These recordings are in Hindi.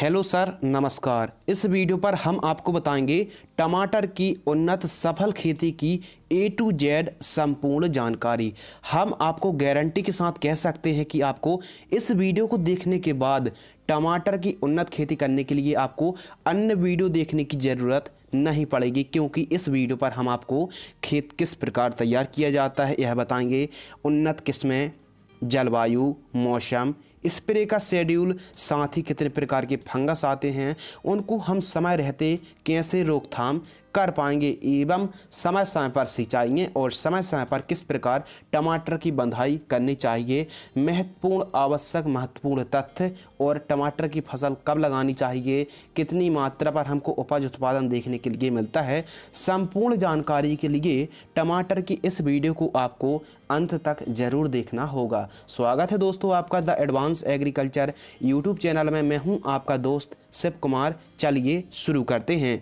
हेलो सर नमस्कार इस वीडियो पर हम आपको बताएंगे टमाटर की उन्नत सफल खेती की ए टू जेड संपूर्ण जानकारी हम आपको गारंटी के साथ कह सकते हैं कि आपको इस वीडियो को देखने के बाद टमाटर की उन्नत खेती करने के लिए आपको अन्य वीडियो देखने की ज़रूरत नहीं पड़ेगी क्योंकि इस वीडियो पर हम आपको खेत किस प्रकार तैयार किया जाता है यह बताएंगे उन्नत किस्में जलवायु मौसम स्प्रे का शेड्यूल साथ ही कितने प्रकार के फंगस आते हैं उनको हम समय रहते कैसे रोकथाम कर पाएंगे एवं समय समय पर सिंचाइए और समय समय पर किस प्रकार टमाटर की बंधाई करनी चाहिए महत्वपूर्ण आवश्यक महत्वपूर्ण तथ्य और टमाटर की फसल कब लगानी चाहिए कितनी मात्रा पर हमको उपज उत्पादन देखने के लिए मिलता है संपूर्ण जानकारी के लिए टमाटर की इस वीडियो को आपको अंत तक जरूर देखना होगा स्वागत है दोस्तों आपका the advance agriculture YouTube channel में मैं हूं आपका दोस्त शिव कुमार चलिए शुरू करते हैं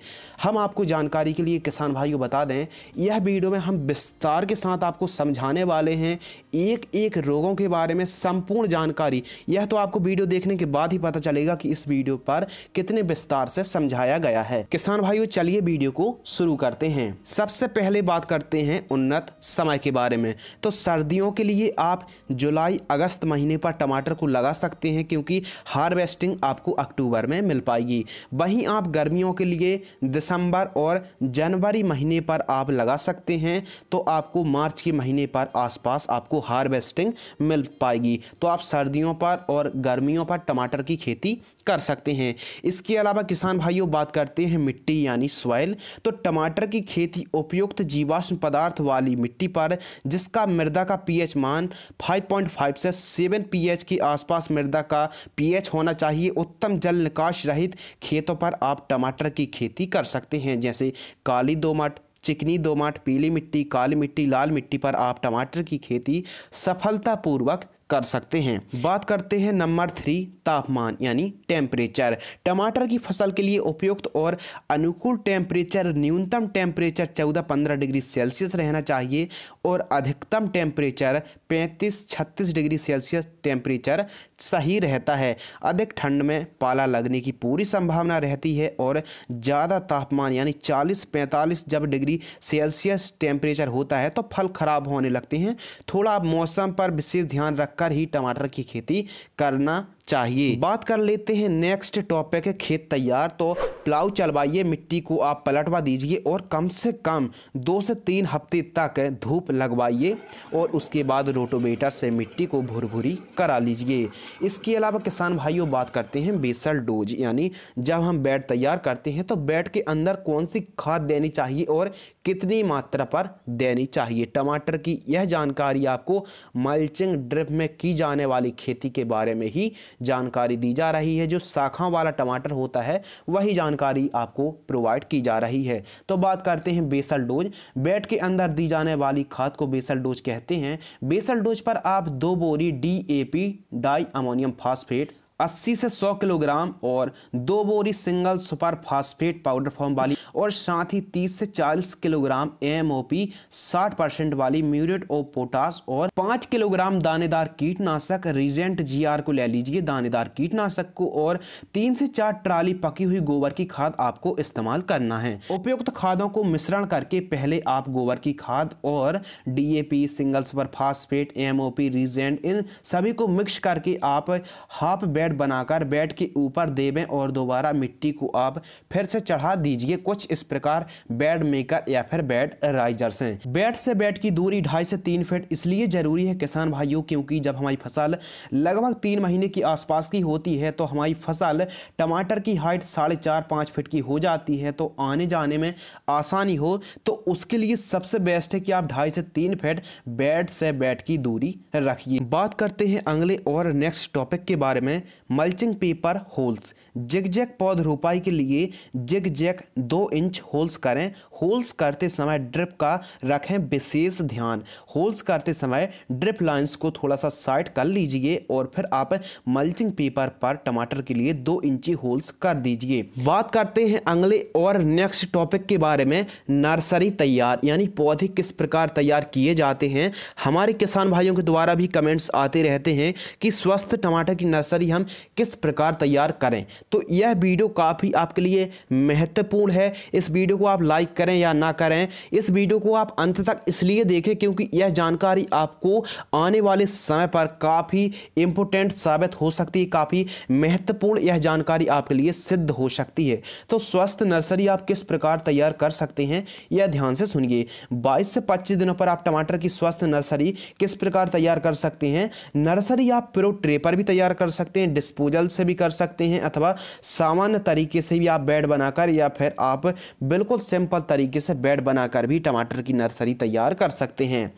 हम आपको जानकारी के लिए किसान भाइयों बता दें यह वीडियो में हम विस्तार के साथ आपको समझाने वाले हैं एक एक रोगों के बारे में संपूर्ण जानकारी यह तो आपको वीडियो देखने के बाद ही पता चलेगा कि इस वीडियो पर कितने विस्तार से समझाया गया है किसान भाइयों चलिए वीडियो को शुरू करते हैं सबसे पहले बात करते हैं उन्नत समय के बारे में तो सर्दियों के लिए आप जुलाई अगस्त महीने पर टमाटर को लगा सकते हैं क्योंकि हार्वेस्टिंग आपको अक्टूबर में मिल पाएगी वहीं आप गर्मियों के लिए दिसंबर और जनवरी महीने पर आप लगा सकते हैं तो आपको मार्च के महीने पर आसपास आपको हार्वेस्टिंग मिल पाएगी तो आप सर्दियों पर और गर्मियों पर टमा टमाटर की खेती कर सकते हैं इसके अलावा किसान भाइयों बात करते हैं मिट्टी यानी सॉयल तो टमाटर की खेती उपयुक्त जीवाश्म पदार्थ वाली मिट्टी पर जिसका मृदा का पीएच मान 5.5 से 7 पीएच के आसपास मृदा का पीएच होना चाहिए उत्तम जल निकाश रहित खेतों पर आप टमाटर की खेती कर सकते हैं जैसे काली दोमट चिकनी दोमट पीली मिट्टी काली मिट्टी लाल मिट्टी पर आप टमाटर की खेती सफलतापूर्वक कर सकते हैं बात करते हैं नंबर थ्री तापमान यानी टेम्परेचर टमाटर की फसल के लिए उपयुक्त और अनुकूल टेम्परेचर न्यूनतम टेम्परेचर चौदह पंद्रह डिग्री सेल्सियस रहना चाहिए और अधिकतम टेम्परेचर पैंतीस छत्तीस डिग्री सेल्सियस टेम्परेचर सही रहता है अधिक ठंड में पाला लगने की पूरी संभावना रहती है और ज़्यादा तापमान यानी 40-45 जब डिग्री सेल्सियस टेम्परेचर होता है तो फल खराब होने लगते हैं थोड़ा मौसम पर विशेष ध्यान रखकर ही टमाटर की खेती करना चाहिए बात कर लेते हैं नेक्स्ट टॉपिक है खेत तैयार तो प्लाउ चलवाइए मिट्टी को आप पलटवा दीजिए और कम से कम दो से तीन हफ्ते तक धूप लगवाइए और उसके बाद रोटोवेटर से मिट्टी को भुरभुरी करा लीजिए इसके अलावा किसान भाइयों बात करते हैं बेसल डोज यानी जब हम बेड तैयार करते हैं तो बेड के अंदर कौन सी खाद देनी चाहिए और कितनी मात्रा पर देनी चाहिए टमाटर की यह जानकारी आपको मल्चिंग ड्रिप में की जाने वाली खेती के बारे में ही जानकारी दी जा रही है जो शाखा वाला टमाटर होता है वही जानकारी आपको प्रोवाइड की जा रही है तो बात करते हैं बेसल डोज बेड के अंदर दी जाने वाली खाद को बेसल डोज कहते हैं बेसल डोज पर आप दो बोरी D A P diammonium phosphate 80 से 100 किलोग्राम और दो बोरी single super phosphate powder form वाली और साथ ही 30 से 40 किलोग्राम एम ओ पी साठ परसेंट वाली म्यूरेट ऑफ पोटास और 5 किलोग्राम दानेदार कीटनाशक रिजेंट जी आर को ले लीजिए दानेदार कीटनाशक को और तीन से चार ट्राली पकी हुई गोबर की खाद आपको इस्तेमाल करना है उपयुक्त खादों को मिश्रण करके पहले आप गोबर की खाद और D single super phosphate M O P Regent इन सभी को मिक्स करके आप हाफ बेड बेड बनाकर बेड के ऊपर देवें और दोबारा मिट्टी को आप फिर से चढ़ा दीजिए कुछ इस प्रकार बेड मेकर या फिर बेड राइजर से बेड से बेड की दूरी ढाई से तीन फीट इसलिए जरूरी है किसान भाइयों क्योंकि जब हमारी फसल लगभग तीन महीने के आसपास की होती है तो हमारी फसल टमाटर की हाइट साढ़े चार पाँच फीट की हो जाती है तो आने जाने में आसानी हो तो उसके लिए सबसे बेस्ट है कि आप ढाई से तीन फीट बेड से बेड की दूरी रखिए बात करते हैं अगले और नेक्स्ट टॉपिक के बारे में mulching paper holes zigzag पौध रोपाई के लिए जिग जैक दो इंच होल्स करें होल्स करते समय ड्रिप का रखें विशेष ध्यान होल्स करते समय ड्रिप लाइंस को थोड़ा सा साइड कर लीजिए और फिर आप मल्चिंग पेपर पर टमाटर के लिए दो इंची होल्स कर दीजिए बात करते हैं अगले और नेक्स्ट टॉपिक के बारे में नर्सरी तैयार यानी पौधे किस प्रकार तैयार किए जाते हैं हमारे किसान भाइयों के द्वारा भी कमेंट्स आते रहते हैं कि स्वस्थ टमाटर की नर्सरी हम किस प्रकार तैयार करें तो यह वीडियो काफ़ी आपके लिए महत्वपूर्ण है इस वीडियो को आप लाइक करें या ना करें इस वीडियो को आप अंत तक इसलिए देखें क्योंकि यह जानकारी आपको आने वाले समय पर काफ़ी इम्पोर्टेंट साबित हो सकती है काफ़ी महत्वपूर्ण यह जानकारी आपके लिए सिद्ध हो सकती है तो स्वस्थ नर्सरी आप किस प्रकार तैयार कर सकते हैं यह ध्यान से सुनिए बाईस से पच्चीस दिनों पर आप टमाटर की स्वस्थ नर्सरी किस प्रकार तैयार कर सकते हैं नर्सरी आप प्रो ट्रे पर भी तैयार कर सकते हैं डिस्पोजल से भी कर सकते हैं अथवा सामान्य तरीके से भी आप बेड बनाकर या फिर आप बिल्कुल सिंपल तरीके से बेड बनाकर भी टमाटर की नर्सरी तैयार कर सकते हैं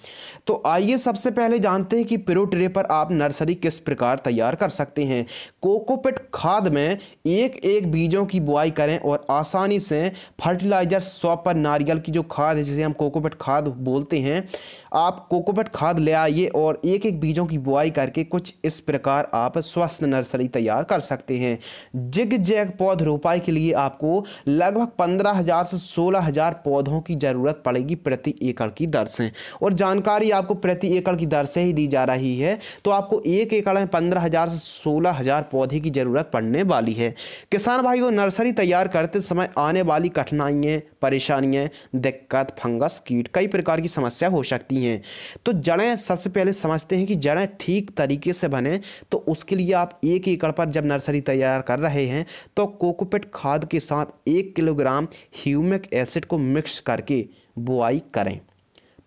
तो आइए सबसे पहले जानते हैं कि पिरो ट्रे पर आप नर्सरी किस प्रकार तैयार कर सकते हैं कोकोपिट खाद में एक एक बीजों की बुआई करें और आसानी से फर्टिलाइजर सॉपर नारियल की जो खाद है जिसे हम कोकोपिट खाद बोलते हैं आप कोकोपेट खाद ले आइए और एक एक बीजों की बुआई करके कुछ इस प्रकार आप स्वस्थ नर्सरी तैयार कर सकते हैं जिग जैग पौध रोपाई के लिए आपको लगभग पंद्रह हजार से सोलह हजार पौधों की ज़रूरत पड़ेगी प्रति एकड़ की दर से और जानकारी आपको प्रति एकड़ की दर से ही दी जा रही है तो आपको एक एकड़ में पंद्रह हजार से सोलह हजार पौधे की ज़रूरत पड़ने वाली है किसान भाई को नर्सरी तैयार करते समय आने वाली कठिनाइयाँ परेशानियाँ दिक्कत फंगस कीट कई प्रकार की समस्या हो सकती हैं तो जड़ें सबसे पहले समझते हैं कि जड़ें ठीक तरीके से बने तो उसके लिए आप एक एकड़ पर जब नर्सरी तैयार कर रहे रहे हैं तो कोकोपेट खाद के साथ एक किलोग्राम ह्यूमिक एसिड को मिक्स करके बुआई करें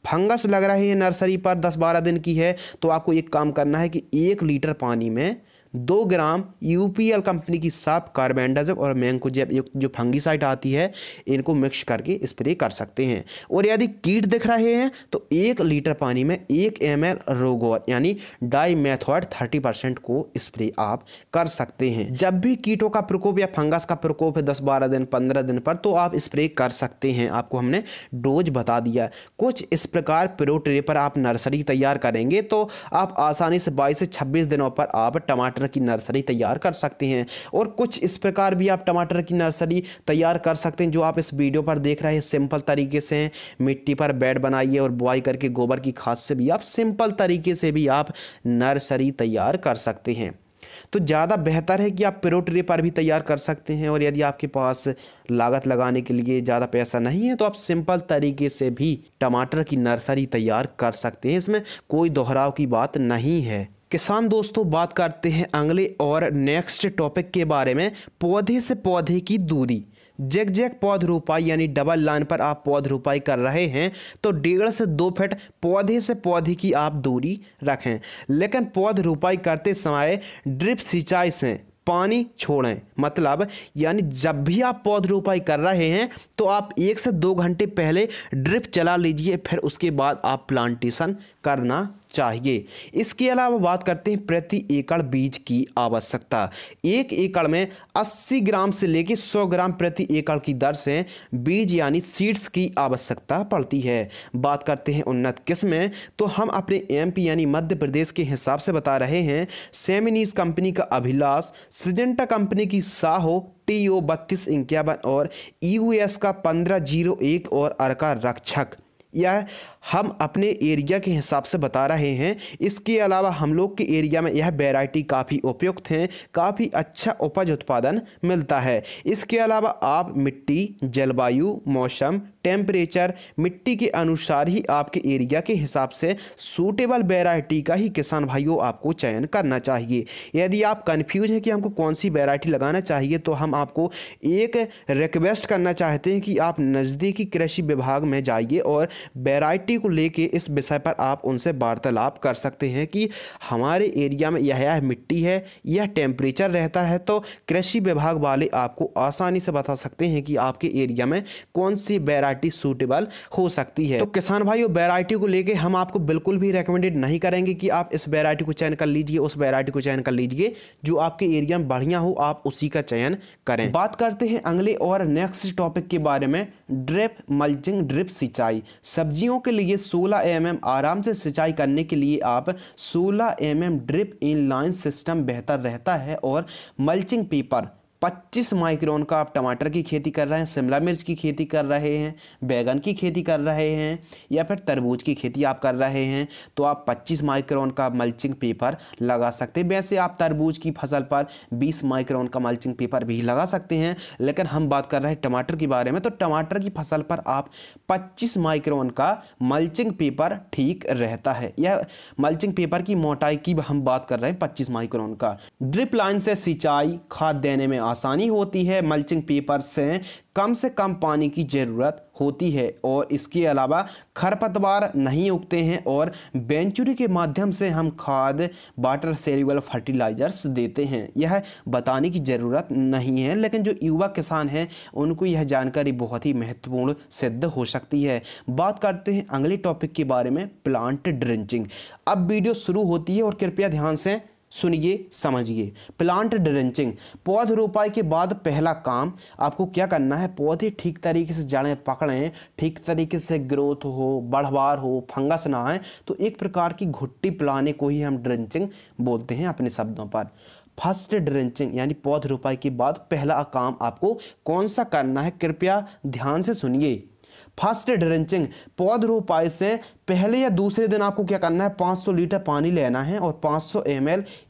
फंगस लग रही है नर्सरी पर दस बारह दिन की है तो आपको एक काम करना है कि एक लीटर पानी में दो ग्राम यूपीएल कंपनी की साफ कार्बेंडाजम और मैंगो जैब युक्त जो फंगीसाइड आती है इनको मिक्स करके स्प्रे कर सकते हैं और यदि कीट दिख रहे हैं तो एक लीटर पानी में एक एम एल रोगोर यानी डाई मैथोड थर्टी परसेंट को स्प्रे आप कर सकते हैं जब भी कीटों का प्रकोप या फंगस का प्रकोप है दस बारह दिन पंद्रह दिन पर तो आप स्प्रे कर सकते हैं आपको हमने डोज बता दिया कुछ इस प्रकार प्रोट्रे पर आप नर्सरी तैयार करेंगे तो आप आसानी से बाईस से छब्बीस दिनों पर आप टमाटर टमाटर की नर्सरी तैयार कर सकते हैं और कुछ इस प्रकार भी आप टमाटर की नर्सरी तैयार कर सकते हैं जो आप इस वीडियो पर देख रहे हैं सिंपल तरीके से मिट्टी पर बेड बनाइए और बुआई करके गोबर की खाद से भी आप सिंपल तरीके से भी आप नर्सरी तैयार कर सकते हैं तो ज़्यादा बेहतर है कि आप पेरो पर भी तैयार कर सकते हैं और यदि आपके पास लागत लगाने के लिए ज़्यादा पैसा नहीं है तो आप सिंपल तरीके से भी टमाटर की नर्सरी तैयार कर सकते हैं इसमें कोई दोहराव की बात नहीं है किसान दोस्तों बात करते हैं अगले और नेक्स्ट टॉपिक के बारे में पौधे से पौधे की दूरी जैक जैक पौध रोपाई यानी डबल लाइन पर आप पौध रोपाई कर रहे हैं तो डेढ़ से दो फीट पौधे से पौधे की आप दूरी रखें लेकिन पौध रोपाई करते समय ड्रिप सिंचाई से पानी छोड़ें मतलब यानी जब भी आप पौध रोपाई कर रहे हैं तो आप एक से दो घंटे पहले ड्रिप चला लीजिए फिर उसके बाद आप प्लांटेशन करना चाहिए इसके अलावा बात करते हैं प्रति एकड़ बीज की आवश्यकता एक एकड़ में 80 ग्राम से लेकर 100 ग्राम प्रति एकड़ की दर से बीज यानी सीड्स की आवश्यकता पड़ती है बात करते हैं उन्नत किस्में तो हम अपने एम यानी मध्य प्रदेश के हिसाब से बता रहे हैं सेमिनीस कंपनी का अभिलाष सिजेंटा कंपनी की साहो टी ओ बत्तीस इक्यावन और एस e का पंद्रह जीरो एक और अर्का रक्षक यह हम अपने एरिया के हिसाब से बता रहे हैं इसके अलावा हम लोग के एरिया में यह वेराइटी काफ़ी उपयुक्त हैं काफ़ी अच्छा उपज उत्पादन मिलता है इसके अलावा आप मिट्टी जलवायु मौसम टेम्परेचर मिट्टी के अनुसार ही आपके एरिया के हिसाब से सूटेबल वेराइटी का ही किसान भाइयों आपको चयन करना चाहिए यदि आप कन्फ्यूज हैं कि हमको कौन सी वेराइटी लगाना चाहिए तो हम आपको एक रिक्वेस्ट करना चाहते हैं कि आप नज़दीकी कृषि विभाग में जाइए और वेराइटी को लेके इस विषय पर आप उनसे वार्तालाप कर सकते हैं कि हमारे एरिया में यह यह मिट्टी है यह टेम्परेचर रहता है तो कृषि विभाग वाले आपको आसानी से बता सकते हैं कि आपके एरिया में कौन सी वेराइटी वैरायटी सूटेबल हो सकती है तो किसान भाई वैरायटी को लेके हम आपको बिल्कुल भी रेकमेंडेड नहीं करेंगे कि आप इस वैरायटी को चयन कर लीजिए उस वैरायटी को चयन कर लीजिए जो आपके एरिया में बढ़िया हो आप उसी का चयन करें बात करते हैं अगले और नेक्स्ट टॉपिक के बारे में ड्रिप मल्चिंग ड्रिप सिंचाई सब्जियों के लिए सोलह एम mm आराम से सिंचाई करने के लिए आप सोलह M mm drip inline system बेहतर रहता है और मल्चिंग पेपर 25 माइक्रोन का आप टमाटर की खेती कर रहे हैं शिमला मिर्च की खेती कर रहे हैं बैगन की खेती कर रहे हैं या फिर तरबूज की खेती आप कर रहे हैं तो आप 25 माइक्रोन का मल्चिंग पेपर लगा सकते हैं वैसे आप तरबूज की फसल पर 20 माइक्रोन का मल्चिंग पेपर भी लगा सकते हैं लेकिन हम बात कर रहे हैं टमाटर के बारे में तो टमाटर की फसल पर आप पच्चीस माइक्रोन का मल्चिंग पेपर ठीक रहता है या मल्चिंग पेपर की मोटाई की हम बात कर रहे हैं पच्चीस माइक्रोन का ड्रिप लाइन से सिंचाई खाद देने में आ आसानी होती है मल्चिंग पेपर से कम से कम पानी की ज़रूरत होती है और इसके अलावा खरपतवार नहीं उगते हैं और बेंचुरी के माध्यम से हम खाद वाटर सेरिवल फर्टिलाइजर्स देते हैं यह बताने की ज़रूरत नहीं है लेकिन जो युवा किसान हैं उनको यह जानकारी बहुत ही महत्वपूर्ण सिद्ध हो सकती है बात करते हैं अगले टॉपिक के बारे में प्लांट ड्रेंचिंग अब वीडियो शुरू होती है और कृपया ध्यान से सुनिए समझिए प्लांट ड्रेंचिंग पौध रोपाई के बाद पहला काम आपको क्या करना है पौधे ठीक तरीके से जड़ें पकड़ें ठीक तरीके से ग्रोथ हो बढ़वार हो फंगस ना आए तो एक प्रकार की घुट्टी पिलाने को ही हम ड्रेंचिंग बोलते हैं अपने शब्दों पर फर्स्ट ड्रेंचिंग यानी पौध रोपाई के बाद पहला काम आपको कौन सा करना है कृपया ध्यान से सुनिए फर्स्ट ड्रेंचिंग पौध रोपाई से पहले या दूसरे दिन आपको क्या करना है 500 लीटर पानी लेना है और 500 सौ एम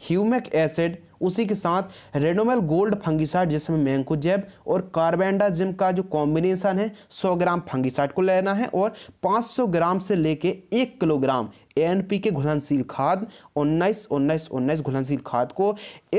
ह्यूमिक एसिड उसी के साथ रेडोमेल गोल्ड फंगिसाइड जिसमें मैंकोजेब और जिम का जो कॉम्बिनेशन है 100 ग्राम फंगिसाइड को लेना है और 500 ग्राम से लेके एक किलोग्राम एन पी के घुलनशील खाद उन्नीस उन्नीस उन्नीस घुलनशील खाद को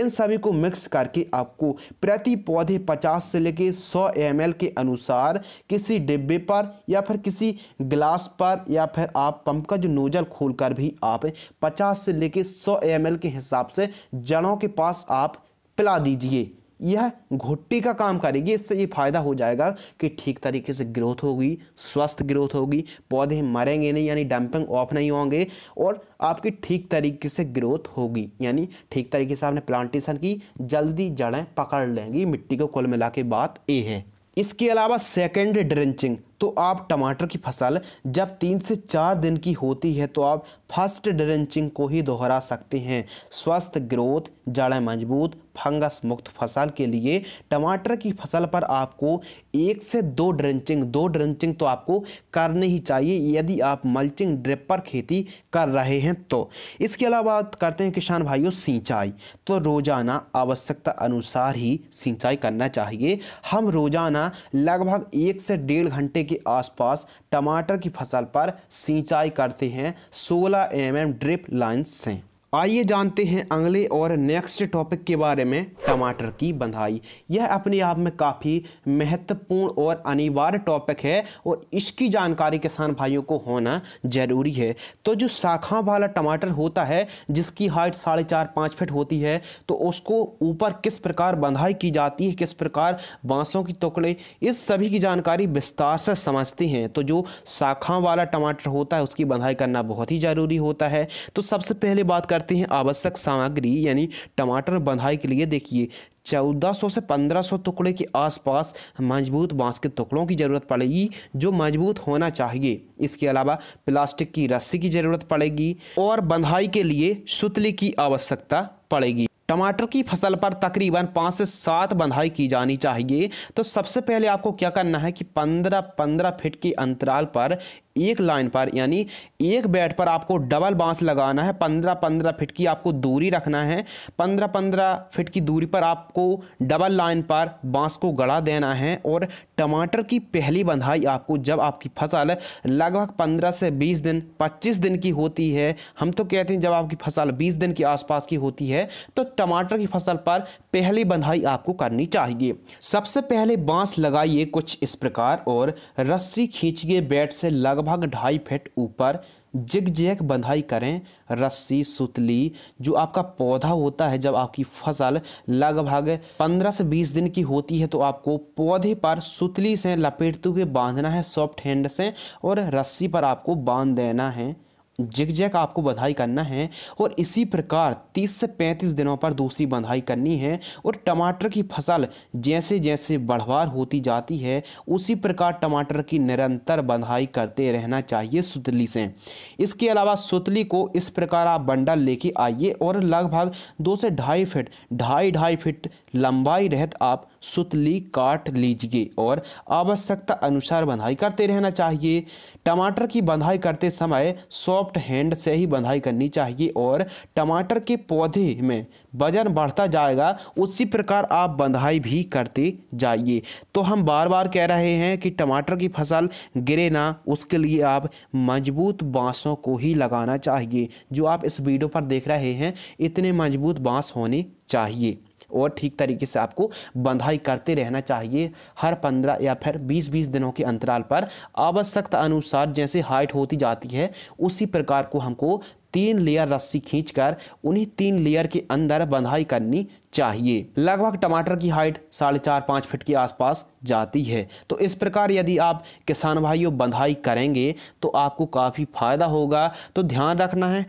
इन सभी को मिक्स करके आपको प्रति पौधे 50 से लेके 100 एम के अनुसार किसी डिब्बे पर या फिर किसी ग्लास पर या फिर आप पंप का जो नोजल खोलकर भी आप 50 से लेके 100 एम के हिसाब से जड़ों के पास आप पिला दीजिए यह घुट्टी का काम करेगी इससे ये फायदा हो जाएगा कि ठीक तरीके से ग्रोथ होगी स्वस्थ ग्रोथ होगी पौधे मरेंगे नहीं यानी डंपिंग ऑफ नहीं होंगे और आपकी ठीक तरीके से ग्रोथ होगी यानी ठीक तरीके से आपने प्लांटेशन की जल्दी जड़ें पकड़ लेंगी मिट्टी को कुल मिला के बात ये है इसके अलावा सेकेंड ड्रेंचिंग तो आप टमाटर की फसल जब तीन से चार दिन की होती है तो आप फर्स्ट ड्रेंचिंग को ही दोहरा सकते हैं स्वस्थ ग्रोथ जड़ें मजबूत फंगस मुक्त फसल के लिए टमाटर की फसल पर आपको एक से दो ड्रेंचिंग दो ड्रेंचिंग तो आपको करनी ही चाहिए यदि आप मल्चिंग ड्रिप पर खेती कर रहे हैं तो इसके अलावा बात करते हैं किसान भाइयों सिंचाई तो रोज़ाना आवश्यकता अनुसार ही सिंचाई करना चाहिए हम रोज़ाना लगभग एक से डेढ़ घंटे के आसपास टमाटर की फसल पर सिंचाई करते हैं 16 एम ड्रिप लाइन से आइए जानते हैं अगले और नेक्स्ट टॉपिक के बारे में टमाटर की बंधाई यह अपने आप में काफ़ी महत्वपूर्ण और अनिवार्य टॉपिक है और इसकी जानकारी किसान भाइयों को होना ज़रूरी है तो जो शाखा वाला टमाटर होता है जिसकी हाइट साढ़े चार पाँच फिट होती है तो उसको ऊपर किस प्रकार बंधाई की जाती है किस प्रकार बाँसों की टुकड़े इस सभी की जानकारी विस्तार से समझते हैं तो जो शाखा वाला टमाटर होता है उसकी बंधाई करना बहुत ही ज़रूरी होता है तो सबसे पहले बात लगती हैं आवश्यक सामग्री यानी टमाटर बंधाई के लिए देखिए 1400 से 1500 टुकड़े के आसपास मजबूत बांस के टुकड़ों की ज़रूरत पड़ेगी जो मजबूत होना चाहिए इसके अलावा प्लास्टिक की रस्सी की ज़रूरत पड़ेगी और बंधाई के लिए सुतली की आवश्यकता पड़ेगी टमाटर की फसल पर तकरीबन पाँच से सात बंधाई की जानी चाहिए तो सबसे पहले आपको क्या करना है कि पंद्रह पंद्रह फिट के अंतराल पर एक लाइन पर यानी एक बैट पर आपको डबल बांस लगाना है पंद्रह पंद्रह फिट की आपको दूरी रखना है पंद्रह पंद्रह फिट की दूरी पर आपको डबल लाइन पर बांस को गड़ा देना है और टमाटर की पहली बंधाई आपको जब आपकी फसल लगभग पंद्रह से बीस दिन पच्चीस दिन की होती है हम तो कहते हैं जब आपकी फसल बीस दिन के आसपास की होती है तो टमाटर की फसल पर पहली बंधाई आपको करनी चाहिए सबसे पहले बांस लगाइए कुछ इस प्रकार और रस्सी खींचिए बैट से लगभग लगभग ढाई फीट ऊपर जिग जैक बंधाई करें रस्सी सुतली जो आपका पौधा होता है जब आपकी फसल लगभग 15 से 20 दिन की होती है तो आपको पौधे पर सुतली से लपेटते हुए बांधना है सॉफ्ट हैंड से और रस्सी पर आपको बांध देना है जैक आपको बधाई करना है और इसी प्रकार 30 से 35 दिनों पर दूसरी बंधाई करनी है और टमाटर की फसल जैसे जैसे बढ़वार होती जाती है उसी प्रकार टमाटर की निरंतर बंधाई करते रहना चाहिए सुतली से इसके अलावा सुतली को इस प्रकार आप बंडल लेके आइए और लगभग दो से ढाई फिट ढाई ढाई फिट लंबाई रहत आप सुतली काट लीजिए और आवश्यकता अनुसार बंधाई करते रहना चाहिए टमाटर की बंधाई करते समय सॉफ्ट हैंड से ही बंधाई करनी चाहिए और टमाटर के पौधे में वजन बढ़ता जाएगा उसी प्रकार आप बंधाई भी करते जाइए तो हम बार बार कह रहे हैं कि टमाटर की फसल गिरे ना उसके लिए आप मजबूत बाँसों को ही लगाना चाहिए जो आप इस वीडियो पर देख रहे हैं इतने मजबूत बाँस होने चाहिए और ठीक तरीके से आपको बंधाई करते रहना चाहिए हर पंद्रह या फिर बीस बीस दिनों के अंतराल पर आवश्यकता अनुसार जैसे हाइट होती जाती है उसी प्रकार को हमको तीन लेयर रस्सी खींचकर उन्हीं तीन लेयर के अंदर बंधाई करनी चाहिए लगभग टमाटर की हाइट साढ़े चार पाँच फिट के आसपास जाती है तो इस प्रकार यदि आप किसान भाइयों बंधाई करेंगे तो आपको काफ़ी फ़ायदा होगा तो ध्यान रखना है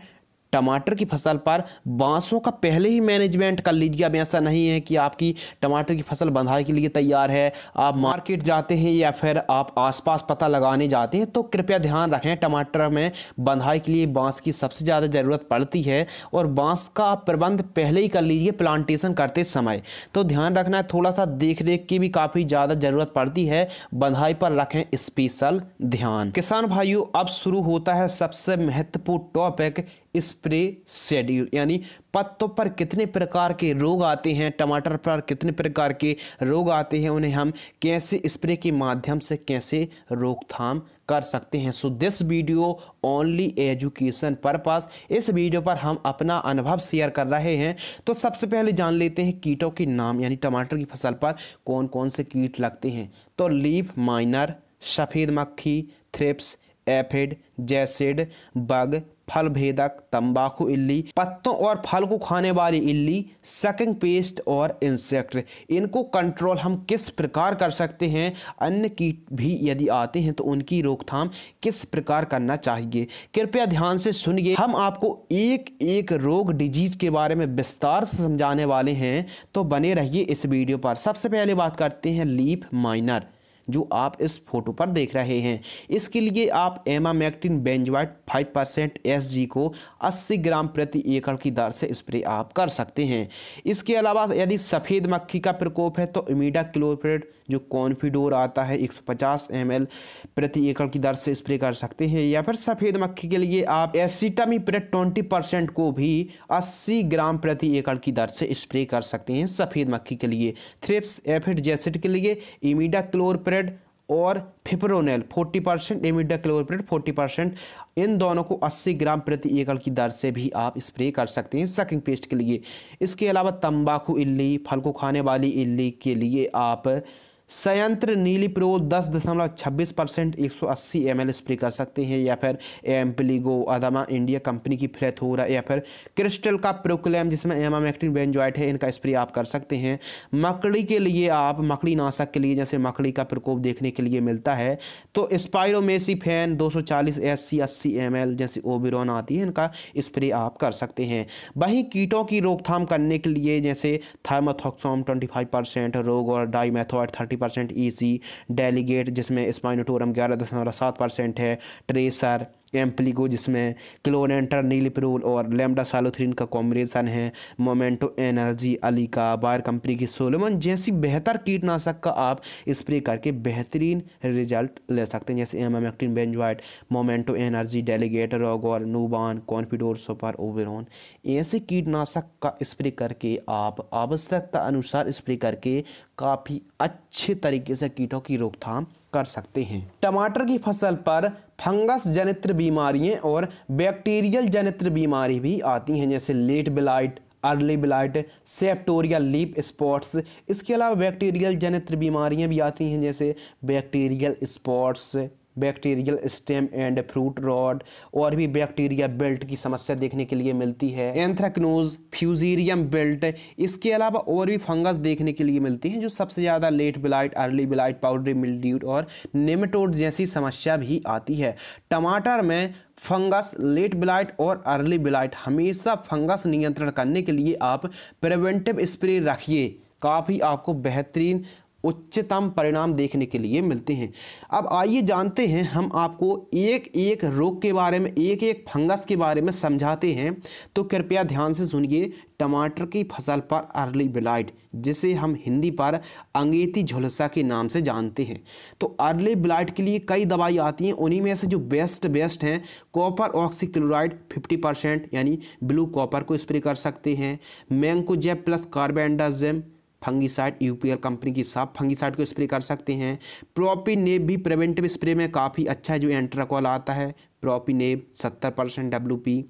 टमाटर की फसल पर बांसों का पहले ही मैनेजमेंट कर लीजिए अब ऐसा नहीं है कि आपकी टमाटर की फसल बंधाई के लिए तैयार है आप मार्केट जाते हैं या फिर आप आसपास पता लगाने जाते हैं तो कृपया ध्यान रखें टमाटर में बंधाई के लिए बांस की सबसे ज़्यादा ज़रूरत पड़ती है और बांस का प्रबंध पहले ही कर लीजिए प्लांटेशन करते समय तो ध्यान रखना है थोड़ा सा देख रेख की भी काफ़ी ज़्यादा ज़रूरत पड़ती है बंधाई पर रखें स्पेशल ध्यान किसान भाइयों अब शुरू होता है सबसे महत्वपूर्ण टॉपिक स्प्रे शेड्यूल यानी पत्तों पर कितने प्रकार के रोग आते हैं टमाटर पर कितने प्रकार के रोग आते हैं उन्हें हम कैसे स्प्रे के माध्यम से कैसे रोकथाम कर सकते हैं so this video only education purpose इस वीडियो पर हम अपना अनुभव शेयर कर रहे हैं तो सबसे पहले जान लेते हैं कीटों के नाम यानी टमाटर की फसल पर कौन कौन से कीट लगते हैं तो लीफ माइनर सफ़ेद मक्खी थ्रिप्स एफिड जैसिड बग फल भेदक तंबाकू इल्ली पत्तों और फल को खाने वाली इल्ली सकिंग पेस्ट और इंसेक्ट इनको कंट्रोल हम किस प्रकार कर सकते हैं अन्य कीट भी यदि आते हैं तो उनकी रोकथाम किस प्रकार करना चाहिए कृपया ध्यान से सुनिए हम आपको एक एक रोग डिजीज के बारे में विस्तार से समझाने वाले हैं तो बने रहिए इस वीडियो पर सबसे पहले बात करते हैं लीप माइनर जो आप इस फोटो पर देख रहे हैं इसके लिए आप emamectin benzoate five percent S को अस्सी ग्राम प्रति एकड़ की दर से स्प्रे आप कर सकते हैं इसके अलावा यदि सफ़ेद मक्खी का प्रकोप है तो इमीडा क्लोरपेट जो कॉन्फिडोर आता है 150 ml प्रति एकड़ की दर से स्प्रे कर सकते हैं या फिर सफ़ेद मक्खी के लिए आप एसिटामीप्रेट ट्वेंटी परसेंट को भी 80 ग्राम प्रति एकड़ की दर से स्प्रे कर सकते हैं सफ़ेद मक्खी के लिए थ्रिप्स एफिड जैसेट के लिए इमीडा क्लोरप्रेट क्लोरप्रेड और फिप्रोनेल 40 परसेंट एमिडा क्लोरप्रेड 40 परसेंट इन दोनों को 80 ग्राम प्रति एकड़ की दर से भी आप स्प्रे कर सकते हैं सकिंग पेस्ट के लिए इसके अलावा तंबाकू इल्ली फल को खाने वाली इल्ली के लिए आप संयंत्र नीली प्रो दस दशमलव छब्बीस परसेंट एक सौ अस्सी एम एल स्प्रे कर सकते हैं या फिर एम अदमा इंडिया कंपनी की फ्लैथोरा या फिर क्रिस्टल का प्रोक्लेम जिसमें एमामेक्टिन बेंजॉइट है इनका स्प्रे आप कर सकते हैं मकड़ी के लिए आप मकड़ी नाशक के लिए जैसे मकड़ी का प्रकोप देखने के लिए मिलता है तो स्पायरोमेसी फैन दो सौ चालीस एस सी अस्सी एम एल जैसे ओबिरोन आती है इनका स्प्रे आप कर सकते हैं वहीं कीटों की रोकथाम करने के लिए जैसे थायमाथॉक्सॉम ट्वेंटी फाइव परसेंट रोग और dimethoate thirty percent E C Delegate जिसमें स्पाइनोटोरम ग्यारह दशमलव सात परसेंट है ट्रेसर एम्पलीगो जिसमें क्लोरेंटर नीलिप्रोल और लेमडा सालोथ्रीन का कॉम्बिनेशन है मोमेंटो एनर्जी अली का बायर कंपनी की सोलोमन जैसी बेहतर कीटनाशक का आप स्प्रे करके बेहतरीन रिजल्ट ले सकते हैं जैसे emamectin benzoate Momento energy Delegate Rogor नूबान कॉन्फिडोर सुपर ओवेरॉन ऐसे कीटनाशक का स्प्रे करके आप आवश्यकता अनुसार स्प्रे करके काफ़ी अच्छे तरीके से कीटों की रोकथाम कर सकते हैं टमाटर की फसल पर फंगस जनित्र बीमारियाँ और बैक्टीरियल जनित्र बीमारी भी आती हैं जैसे late blight early blight septoria leaf spots इसके अलावा बैक्टीरियल जनित्र बीमारियाँ भी आती हैं जैसे bacterial spots bacterial stem and fruit rot और भी बैक्टीरिया बेल्ट की समस्या देखने के लिए मिलती है एंथ्रेक्नोज फ्यूजीरियम बेल्ट इसके अलावा और भी फंगस देखने के लिए मिलती हैं जो सबसे ज़्यादा late blight early blight powdery mildew और नेमेटोड जैसी समस्या भी आती है टमाटर में फंगस लेट ब्लाइट और अर्ली ब्लाइट हमेशा फंगस नियंत्रण करने के लिए आप प्रिवेंटिव स्प्रे रखिए काफ़ी आपको बेहतरीन उच्चतम परिणाम देखने के लिए मिलते हैं अब आइए जानते हैं हम आपको एक एक रोग के बारे में एक एक फंगस के बारे में समझाते हैं तो कृपया ध्यान से सुनिए टमाटर की फसल पर अर्ली ब्लाइट जिसे हम हिंदी पर अंगेती झुलसा के नाम से जानते हैं तो अर्ली ब्लाइट के लिए कई दवाई आती हैं उन्हीं में से जो बेस्ट बेस्ट हैं कॉपर ऑक्सीक्लोराइड 50 परसेंट यानी ब्लू कॉपर को स्प्रे कर सकते हैं mango plus carbendazim fungicide UPL company की साफ फंगीसाइड को स्प्रे कर सकते हैं नेब भी प्रिवेंटिव स्प्रे में काफ़ी अच्छा है जो एंट्राकॉल आता है नेब सत्तर परसेंट डब्ल्यू पी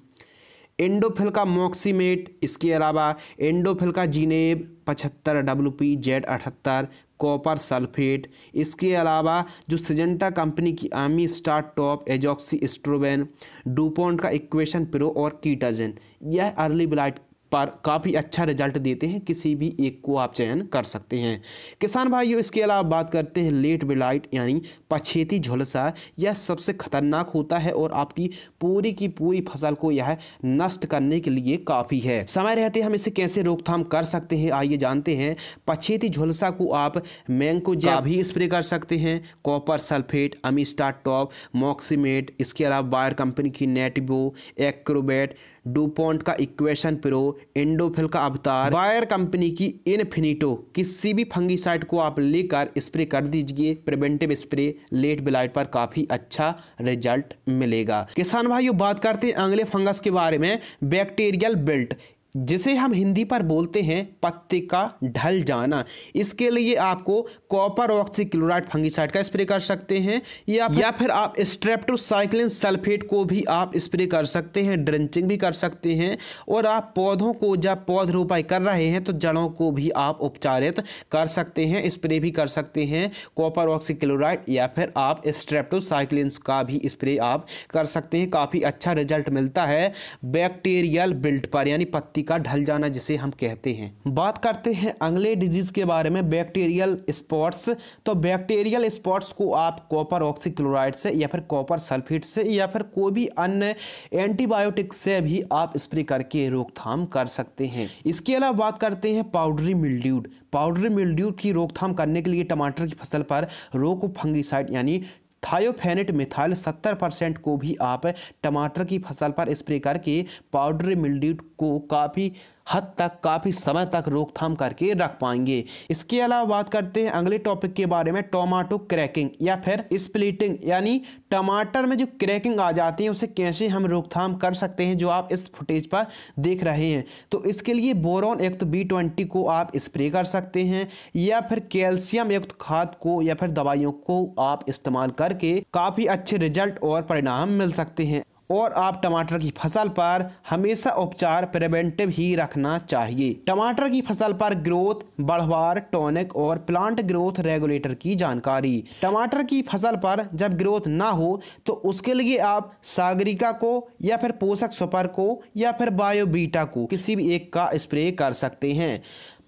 एंडोफिल का मोक्सीमेट इसके अलावा एंडोफिल का जीनेब पचहत्तर डब्ल्यू पी जेड अठहत्तर कॉपर सल्फेट इसके अलावा जो सिजेंटा कंपनी की Amistar top azoxystrobin DuPont का इक्वेशन प्रो और कीटाजन यह अर्ली ब्लाइट पर काफ़ी अच्छा रिजल्ट देते हैं किसी भी एक को आप चयन कर सकते हैं किसान भाइयों इसके अलावा बात करते हैं लेट बिलाइट यानी पछेती झुलसा यह सबसे खतरनाक होता है और आपकी पूरी की पूरी फसल को यह नष्ट करने के लिए काफ़ी है समय रहते हम इसे कैसे रोकथाम कर सकते हैं आइए जानते हैं पछेती झुलसा को आप मैंगो जा हाँ। भी स्प्रे कर सकते हैं copper sulphate Amistar top Moximate इसके अलावा बायर कंपनी की नेटबो एक्रोबेट डूपोंट का इक्वेशन प्रो इंडोफिल का अवतार बायर कंपनी की इनफिनिटो किसी भी फंगीसाइड को आप लेकर स्प्रे कर दीजिए प्रिवेंटिव स्प्रे लेट ब्लाइट पर काफ़ी अच्छा रिजल्ट मिलेगा किसान भाइयों बात करते हैं अगले फंगस के बारे में बैक्टीरियल बिल्ट जिसे हम हिंदी पर बोलते हैं पत्ते का ढल जाना इसके लिए आपको कॉपर ऑक्सीक्लोराइड फंगिसाइड का स्प्रे कर सकते हैं या या फिर आप स्ट्रेप्टोसाइक्लिन सल्फेट को भी आप स्प्रे कर सकते हैं ड्रेंचिंग भी कर सकते हैं और आप पौधों को जब पौध रोपाई कर रहे हैं तो जड़ों को भी आप उपचारित कर सकते हैं स्प्रे भी कर सकते हैं कॉपर ऑक्सीक्लोराइड या फिर आप स्ट्रेप्टोसाइक्लिन का भी स्प्रे आप कर सकते हैं काफ़ी अच्छा रिजल्ट मिलता है बैक्टीरियल बिल्ट पर यानी पत्ती छाती का ढल जाना जिसे हम कहते हैं बात करते हैं अगले डिजीज के बारे में बैक्टीरियल स्पॉट्स तो बैक्टीरियल स्पॉट्स को आप कॉपर ऑक्सीक्लोराइड से या फिर कॉपर सल्फेट से या फिर कोई भी अन्य एंटीबायोटिक से भी आप स्प्रे करके रोकथाम कर सकते हैं इसके अलावा बात करते हैं पाउडरी मिल्ड्यूड पाउडरी मिल्ड्यूड की रोकथाम करने के लिए टमाटर की फसल पर रोक फंगीसाइड यानी थायोफेनेट मिथाइल 70 परसेंट को भी आप टमाटर की फसल पर स्प्रे करके पाउडर मिल्ड्यूट को काफ़ी हद तक काफ़ी समय तक रोकथाम करके रख पाएंगे इसके अलावा बात करते हैं अगले टॉपिक के बारे में टोमाटो क्रैकिंग या फिर स्प्लिटिंग यानी टमाटर में जो क्रैकिंग आ जाती है उसे कैसे हम रोकथाम कर सकते हैं जो आप इस फुटेज पर देख रहे हैं तो इसके लिए बोरॉन एक तो बी ट्वेंटी को आप स्प्रे कर सकते हैं या फिर कैल्शियम युक्त खाद को या फिर दवाइयों को आप इस्तेमाल करके काफ़ी अच्छे रिजल्ट और परिणाम मिल सकते हैं और आप टमाटर की फसल पर हमेशा उपचार प्रिवेंटिव ही रखना चाहिए टमाटर की फसल पर ग्रोथ बढ़वार टॉनिक और प्लांट ग्रोथ रेगुलेटर की जानकारी टमाटर की फसल पर जब ग्रोथ ना हो तो उसके लिए आप सागरिका को या फिर पोषक सुपर को या फिर बायोबीटा को किसी भी एक का स्प्रे कर सकते हैं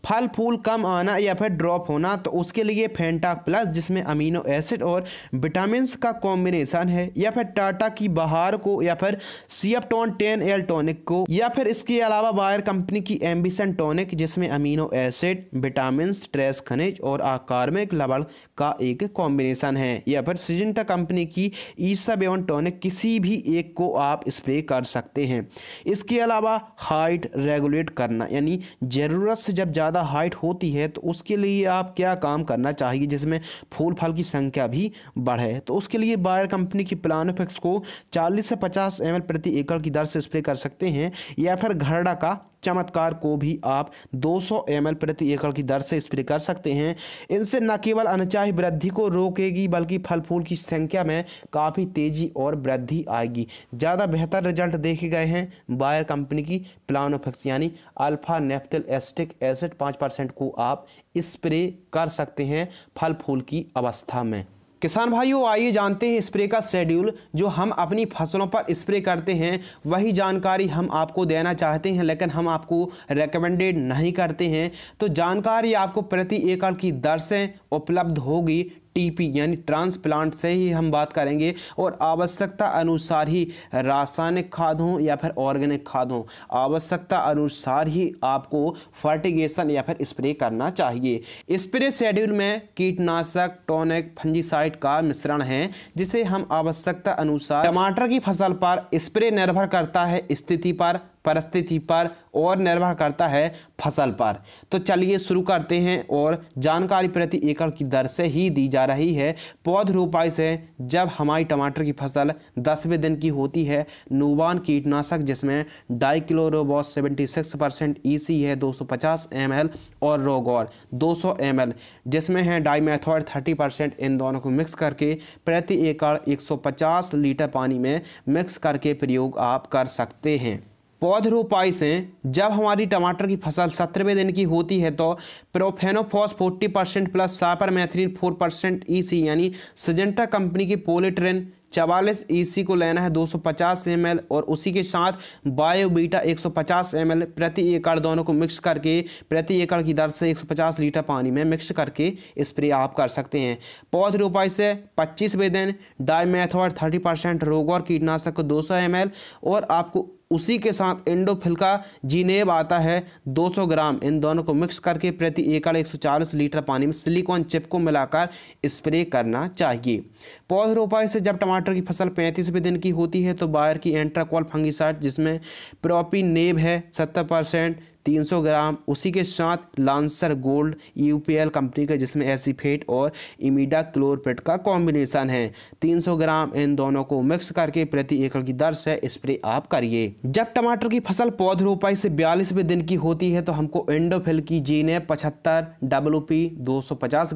फल फूल कम आना या फिर ड्रॉप होना तो उसके लिए फेंटा प्लस जिसमें अमीनो एसिड और विटामिन का कॉम्बिनेशन है या फिर टाटा की बहार को या फिर सियपटोन टेन एल टॉनिक को या फिर इसके अलावा बायर कंपनी की एम्बिसन टॉनिक जिसमें अमीनो एसिड विटामिन ट्रेस खनिज और आकार्मिक लवण का एक कॉम्बिनेशन है या फिर सिजेंटा कंपनी की ईसा बेवन टॉनिक किसी भी एक को आप स्प्रे कर सकते हैं इसके अलावा हाइट रेगुलेट करना यानी ज़रूरत से जब ज़्यादा हाइट होती है तो उसके लिए आप क्या काम करना चाहिए जिसमें फूल फल की संख्या भी बढ़े तो उसके लिए बायर कंपनी की प्लानोफिक्स को चालीस से पचास एम प्रति एकड़ की दर से स्प्रे कर सकते हैं या फिर घरड़ा का चमत्कार को भी आप 200 सौ प्रति एकड़ की दर से स्प्रे कर सकते हैं इनसे न केवल अनचाही वृद्धि को रोकेगी बल्कि फल फूल की संख्या में काफ़ी तेज़ी और वृद्धि आएगी ज़्यादा बेहतर रिजल्ट देखे गए हैं बायर कंपनी की प्लानोफिक्स यानी अल्फा नेफ्टल एस्टिक एसिड पाँच परसेंट को आप स्प्रे कर सकते हैं फल फूल की अवस्था में किसान भाइयों आइए जानते हैं स्प्रे का शेड्यूल जो हम अपनी फसलों पर स्प्रे करते हैं वही जानकारी हम आपको देना चाहते हैं लेकिन हम आपको रिकमेंडेड नहीं करते हैं तो जानकारी आपको प्रति एकड़ की दर से उपलब्ध होगी टीपी यानी ट्रांसप्लांट से ही हम बात करेंगे और आवश्यकता अनुसार ही रासायनिक खाद हो या फिर ऑर्गेनिक खाद हो आवश्यकता अनुसार ही आपको फर्टिगेशन या फिर स्प्रे करना चाहिए स्प्रे शेड्यूल में कीटनाशक टॉनिक फंजीसाइड का मिश्रण है जिसे हम आवश्यकता अनुसार टमाटर की फसल पर स्प्रे निर्भर करता है स्थिति पर परिस्थिति पर और निर्भर करता है फसल पर तो चलिए शुरू करते हैं और जानकारी प्रति एकड़ की दर से ही दी जा रही है पौध रोपाई से जब हमारी टमाटर की फसल दसवें दिन की होती है नूबान कीटनाशक जिसमें dichlorvos seventy six percent E e है दो सौ पचास एम एल और रोगौर दो सौ एम एल जिसमें है डाई मैथॉड थर्टी परसेंट इन दोनों को मिक्स करके प्रति एकड़ एक सौ पचास लीटर पानी में मिक्स करके प्रयोग आप कर सकते हैं पौध रोपाई से जब हमारी टमाटर की फसल सत्रहवें दिन की होती है तो profenofos forty percent plus cypermethrin four percent E e C यानी सजेंटा कंपनी की पोलिट्रेन चवालीस ईसी e को लेना है 250 एल और उसी के साथ बायोबीटा 150 एल प्रति एकड़ दोनों को मिक्स करके प्रति एकड़ की दर से 150 लीटर पानी में मिक्स करके स्प्रे आप कर सकते हैं पौध रोपाई से पच्चीसवें दिन डाईमेथॉड थर्टी परसेंट रोग और कीटनाशक को 200 एल और आपको उसी के साथ इंडोफिल का जीनेब आता है 200 ग्राम इन दोनों को मिक्स करके प्रति एकड़ 140 लीटर पानी में सिलिकॉन चिप को मिलाकर स्प्रे करना चाहिए पौध रोपाई से जब टमाटर की फसल पैंतीसवें दिन की होती है तो बायर की एंट्राकॉल फंगिसाइड जिसमें नेब है सत्तर परसेंट 300 ग्राम उसी के साथ लांसर गोल्ड यूपीएल कंपनी का जिसमें एसीफेट और इमीडा क्लोरपेट का कॉम्बिनेशन है 300 ग्राम इन दोनों को मिक्स करके प्रति एकड़ की दर से स्प्रे आप करिए जब टमाटर की फसल पौध रोपाई से बयालीसवें दिन की होती है तो हमको एंडोफिल की जीने पचहत्तर डब्ल्यू पी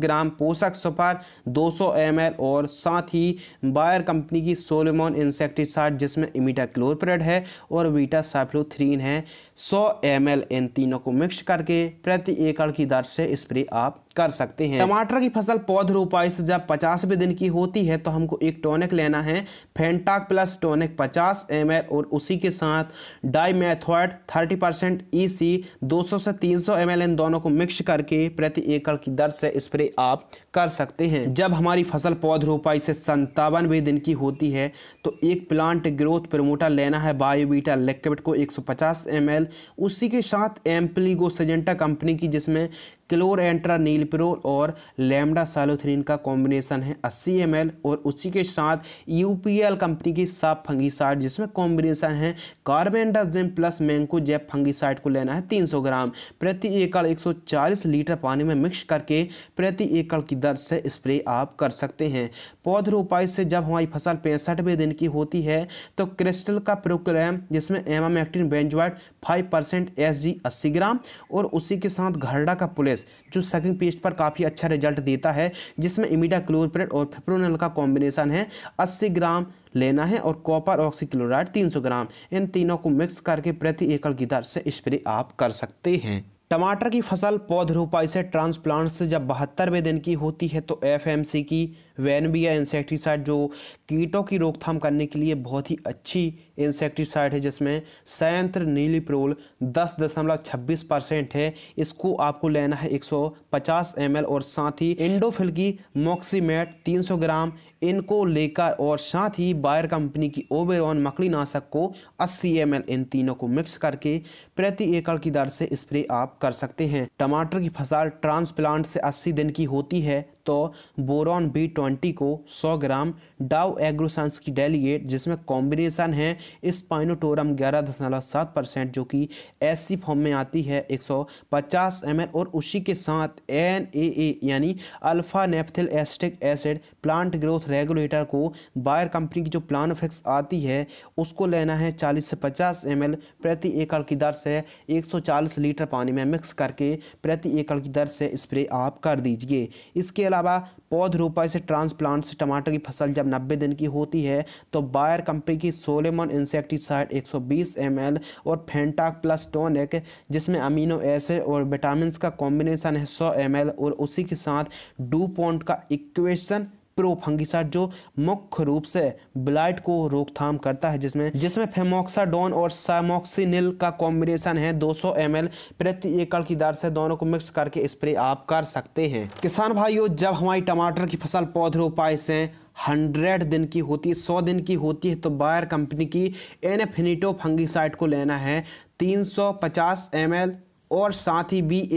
ग्राम पोषक सुपर एम एल और साथ ही बायर कंपनी की सोलेमोन इंसेक्टिसाइड जिसमें इमिडा क्लोरपेट है और वीटा साइफ्लोथ्रीन है 100 एम इन तीनों को मिक्स करके प्रति एकड़ की दर से स्प्रे आप कर सकते हैं टमाटर की फसल पौध रोपाई से जब पचासवें दिन की होती है तो हमको एक टॉनिक लेना है फेंटाक प्लस टॉनिक 50 एम और उसी के साथ डाईमेथॉइड 30 परसेंट ई e सी दो से 300 एम इन दोनों को मिक्स करके प्रति एकड़ की दर से स्प्रे आप कर सकते हैं जब हमारी फसल पौध रोपाई से संतावनवे दिन की होती है तो एक प्लांट ग्रोथ प्रमोटर लेना है बायोबीटा लिक्विड को 150 ml उसी के साथ एम्पलीगोसेजेंटा कंपनी की जिसमें क्लोर एंट्रा नीलप्रोल और लेमडा सालोथ्रीन का कॉम्बिनेशन है 80 एम और उसी के साथ एल कंपनी की साफ फंगीसाइड जिसमें कॉम्बिनेशन है carbendazim plus mancozeb fungicide को लेना है 300 ग्राम प्रति एकड़ 140 लीटर पानी में मिक्स करके प्रति एकड़ की दर से स्प्रे आप कर सकते हैं पौध रोपाई से जब हमारी फसल पैंसठवें दिन की होती है तो क्रिस्टल का प्रोग्राम जिसमें emamectin benzoate five percent S G अस्सी ग्राम और उसी के साथ घरडा का पुलिस पेस्ट जो सकिंग पेस्ट पर काफ़ी अच्छा रिजल्ट देता है जिसमें इमिडा क्लोरप्रेट और फिप्रोनल का कॉम्बिनेशन है अस्सी ग्राम लेना है और कॉपर ऑक्सीक्लोराइड 300 ग्राम इन तीनों को मिक्स करके प्रति एकड़ की दर से स्प्रे आप कर सकते हैं टमाटर की फसल पौध रोपाई से ट्रांसप्लांट से जब बहत्तरवें दिन की होती है तो एफएमसी की वैनबिया इंसेक्टिसाइड जो कीटों की रोकथाम करने के लिए बहुत ही अच्छी इंसेक्टिसाइड है जिसमें संयंत्र नीलीप्रोल दस दशमलव छब्बीस परसेंट है इसको आपको लेना है 150 एल और साथ ही इंडोफिल की मोक्सीमेट 300 ग्राम इनको लेकर और साथ ही बायर कंपनी की ओबेरॉन मकड़ी नाशक को एम एल इन तीनों को मिक्स करके प्रति एकड़ की दर से स्प्रे आप कर सकते हैं टमाटर की फसल ट्रांसप्लांट से 80 दिन की होती है तो बोरॉन बी ट्वेंटी को 100 ग्राम डाव एग्रोसाइंस की डेलीगेट जिसमें कॉम्बिनेशन है स्पाइनोटोरम ग्यारह दशमलव सात परसेंट जो कि एस फॉर्म में आती है 150 एल और उसी के साथ एन ए ए यानी alpha naphthyl acetic acid plant growth regulator को बायर कंपनी की जो प्लानोफिक्स आती है उसको लेना है चालीस से पचास एम प्रति एकड़ की दर से 140 लीटर पानी में मिक्स करके प्रति एकड़ की दर से स्प्रे आप कर दीजिए इसके अलावा पौध रोपाई से ट्रांसप्लांट से टमाटर की फसल जब 90 दिन की होती है तो बायर कंपनी की सोलेमन इंसेक्टिसाइड 120 ml और फेंटाक प्लस टोनिक जिसमें अमीनो एसिड और विटामिन का कॉम्बिनेशन है सौ एम और उसी के साथ डू का इक्वेशन प्रो फंगिसाइड जो मुख्य रूप से ब्लाइट को रोकथाम करता है जिसमें जिसमें फेमोक्साडोन और सामोक्सिनिल का कॉम्बिनेशन है 200 सौ प्रति एकड़ की दर से दोनों को मिक्स करके स्प्रे आप कर सकते हैं किसान भाइयों जब हमारी टमाटर की फसल पौधरोपाई से हंड्रेड दिन की होती है सौ दिन की होती है तो बायर कंपनी की एनफिनिटो फंगिसाइड को लेना है 350 सौ और साथ ही बी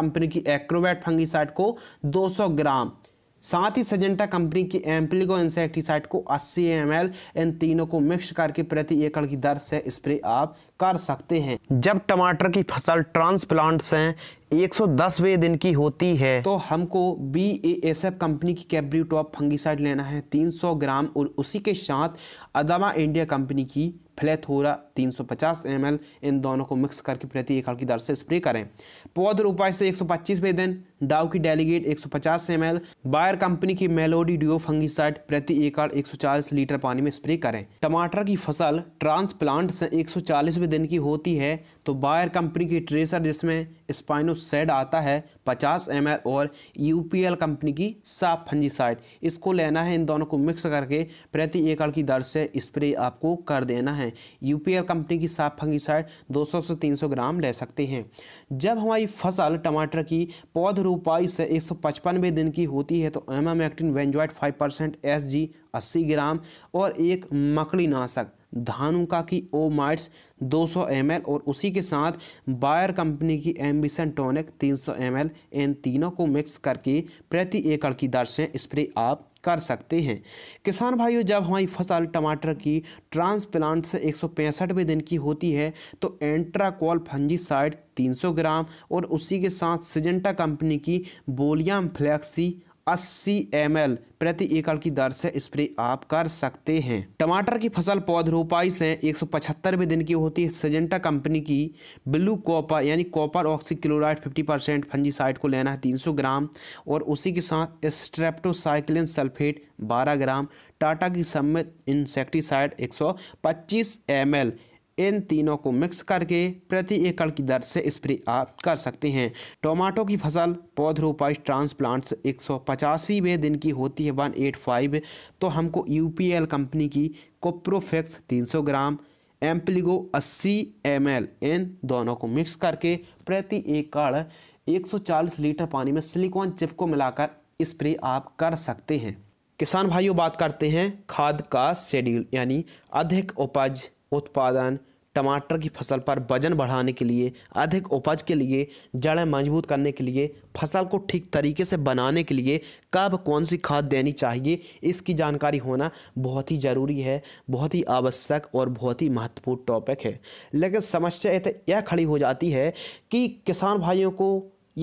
कंपनी की एक्रोवेट फंगिसाइड को 200 ग्राम साथ ही सजेंटा कंपनी की एम्पलिको इंसेक्टिसाइड को 80 एम इन तीनों को मिक्स करके प्रति एकड़ की दर से स्प्रे आप कर सकते हैं जब टमाटर की फसल ट्रांसप्लांट हैं 110वें दिन की होती है तो हमको B A S F company की कैबरी टॉप फंगीसाइड लेना है 300 ग्राम और उसी के साथ अदामा इंडिया कंपनी की फ्लैथोरा 350 एल इन दोनों को मिक्स करके प्रति एकड़ की दर से स्प्रे करें पौध रोपाई से सौ पच्चीसवें दिन डाउ की डेलीगेट 150 एल बायर कंपनी की मेलोडी ड्यू फंगीसाइड प्रति एकड़ 140 लीटर पानी में स्प्रे करें टमाटर की फसल ट्रांसप्लांट से 140वें दिन की होती है तो बायर कंपनी की ट्रेसर जिसमें स्पाइनोसेड आता है 50 एम और यूपीएल कंपनी की साफ फंजी साइड इसको लेना है इन दोनों को मिक्स करके प्रति एकड़ की दर से स्प्रे आपको कर देना है यूपीएल कंपनी की साफ फंजी साइड दो से 300 ग्राम ले सकते हैं जब हमारी फसल टमाटर की पौध रोपाई से एक दिन की होती है तो emamectin benzoate five percent S G अस्सी ग्राम और एक मकड़ी नाशक धानुका की ओ माइट्स दो सौ और उसी के साथ बायर कंपनी की एम्बिसन टॉनिक 300 सौ इन तीनों को मिक्स करके प्रति एकड़ की दर से स्प्रे आप कर सकते हैं किसान भाइयों जब हमारी फसल टमाटर की ट्रांसप्लांट से एक दिन की होती है तो एंट्राकोल फंजीसाइड 300 ग्राम और उसी के साथ सिजेंटा कंपनी की बोलियाम फ्लैक्सी अस्सी एम प्रति एकड़ की दर से स्प्रे आप कर सकते हैं टमाटर की फसल पौध रोपाई से एक सौ दिन की होती है सजेंटा कंपनी की ब्लू कॉपर यानी कॉपर ऑक्सीक्लोराइड 50 परसेंट फंजीसाइड को लेना है 300 ग्राम और उसी के साथ स्ट्रेप्टोसाइक्लिन सल्फेट 12 ग्राम टाटा की सम्मित इंसेक्टिसाइड 125 एमएल इन तीनों को मिक्स करके प्रति एकड़ की दर से स्प्रे आप कर सकते हैं टोमाटो की फसल पौधरोपाई ट्रांसप्लांट्स एक सौ पचासीवें दिन की होती है वन एट फाइव तो हमको यू पी एल कंपनी की कोप्रोफेक्स तीन सौ ग्राम एम्पलीगो अस्सी एम एल इन दोनों को मिक्स करके प्रति एकड़ 140 लीटर पानी में सिलिकॉन चिप को मिलाकर स्प्रे आप कर सकते हैं किसान भाइयों बात करते हैं खाद का शेड्यूल यानी अधिक उपज उत्पादन टमाटर की फसल पर वजन बढ़ाने के लिए अधिक उपज के लिए जड़ें मजबूत करने के लिए फसल को ठीक तरीके से बनाने के लिए कब कौन सी खाद देनी चाहिए इसकी जानकारी होना बहुत ही ज़रूरी है बहुत ही आवश्यक और बहुत ही महत्वपूर्ण टॉपिक है लेकिन समस्या यह खड़ी हो जाती है कि किसान भाइयों को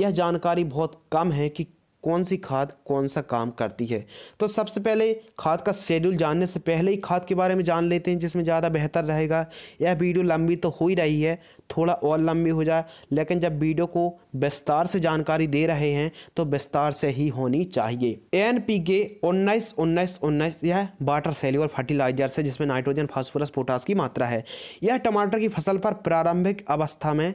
यह जानकारी बहुत कम है कि कौन सी खाद कौन सा काम करती है तो सबसे पहले खाद का शेड्यूल जानने से पहले ही खाद के बारे में जान लेते हैं जिसमें ज़्यादा बेहतर रहेगा यह वीडियो लंबी तो हो ही रही है थोड़ा और लंबी हो जाए लेकिन जब वीडियो को विस्तार से जानकारी दे रहे हैं तो विस्तार से ही होनी चाहिए एन पी के उन्नीस उन्नीस उन्नीस यह वाटर सेल्यूर फर्टिलाइजर से जिसमें नाइट्रोजन फास्फोरस पोटास की मात्रा है यह टमाटर की फसल पर प्रारंभिक अवस्था में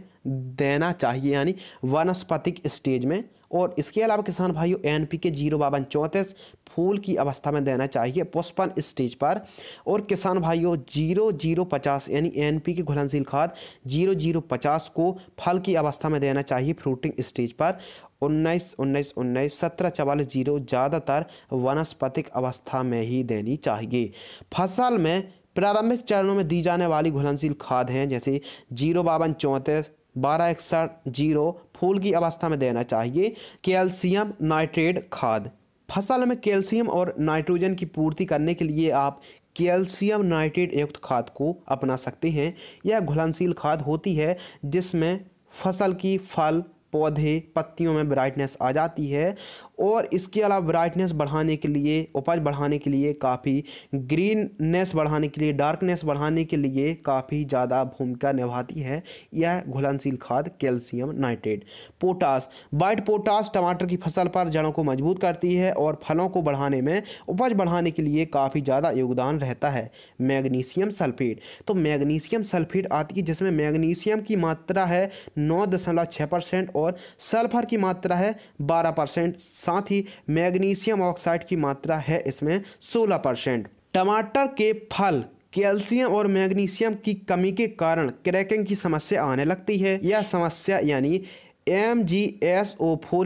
देना चाहिए यानी वनस्पतिक स्टेज में और इसके अलावा किसान भाइयों एन पी के जीरो बावन चौंतीस फूल की अवस्था में देना चाहिए पुष्पन स्टेज पर और किसान भाइयों जीरो जीरो पचास यानी एन पी की घुलनशील खाद जीरो जीरो पचास को फल की अवस्था में देना चाहिए फ्रूटिंग स्टेज पर उन्नीस उन्नीस उन्नीस सत्रह चवालीस जीरो ज़्यादातर वनस्पतिक अवस्था में ही देनी चाहिए फसल में प्रारंभिक चरणों में दी जाने वाली घुलनशील खाद हैं जैसे जीरो बावन चौंतीस बारह इकसठ जीरो फूल की अवस्था में देना चाहिए कैल्शियम नाइट्रेट खाद फसल में कैल्शियम और नाइट्रोजन की पूर्ति करने के लिए आप कैल्शियम नाइट्रेट युक्त खाद को अपना सकते हैं यह घुलनशील खाद होती है जिसमें फसल की फल पौधे पत्तियों में ब्राइटनेस आ जाती है और इसके अलावा ब्राइटनेस बढ़ाने के लिए उपज बढ़ाने के लिए काफ़ी ग्रीननेस बढ़ाने के लिए डार्कनेस बढ़ाने के लिए काफ़ी ज़्यादा भूमिका निभाती है यह घुलनशील खाद calcium nitrate potash white potash टमाटर की फसल पर जड़ों को मजबूत करती है और फलों को बढ़ाने में उपज बढ़ाने के लिए काफ़ी ज़्यादा योगदान रहता है मैग्नीशियम सल्फेट तो मैग्नीशियम सल्फेट आती है जिसमें मैग्नीशियम की मात्रा है नौ दशमलव छः परसेंट और सल्फर की मात्रा है बारह परसेंट साथ ही मैग्नीशियम ऑक्साइड की मात्रा है इसमें सोलह परसेंट टमाटर के फल कैल्शियम और मैग्नीशियम की कमी के कारण क्रैकिंग की समस्या आने लगती है यह समस्या यानी एम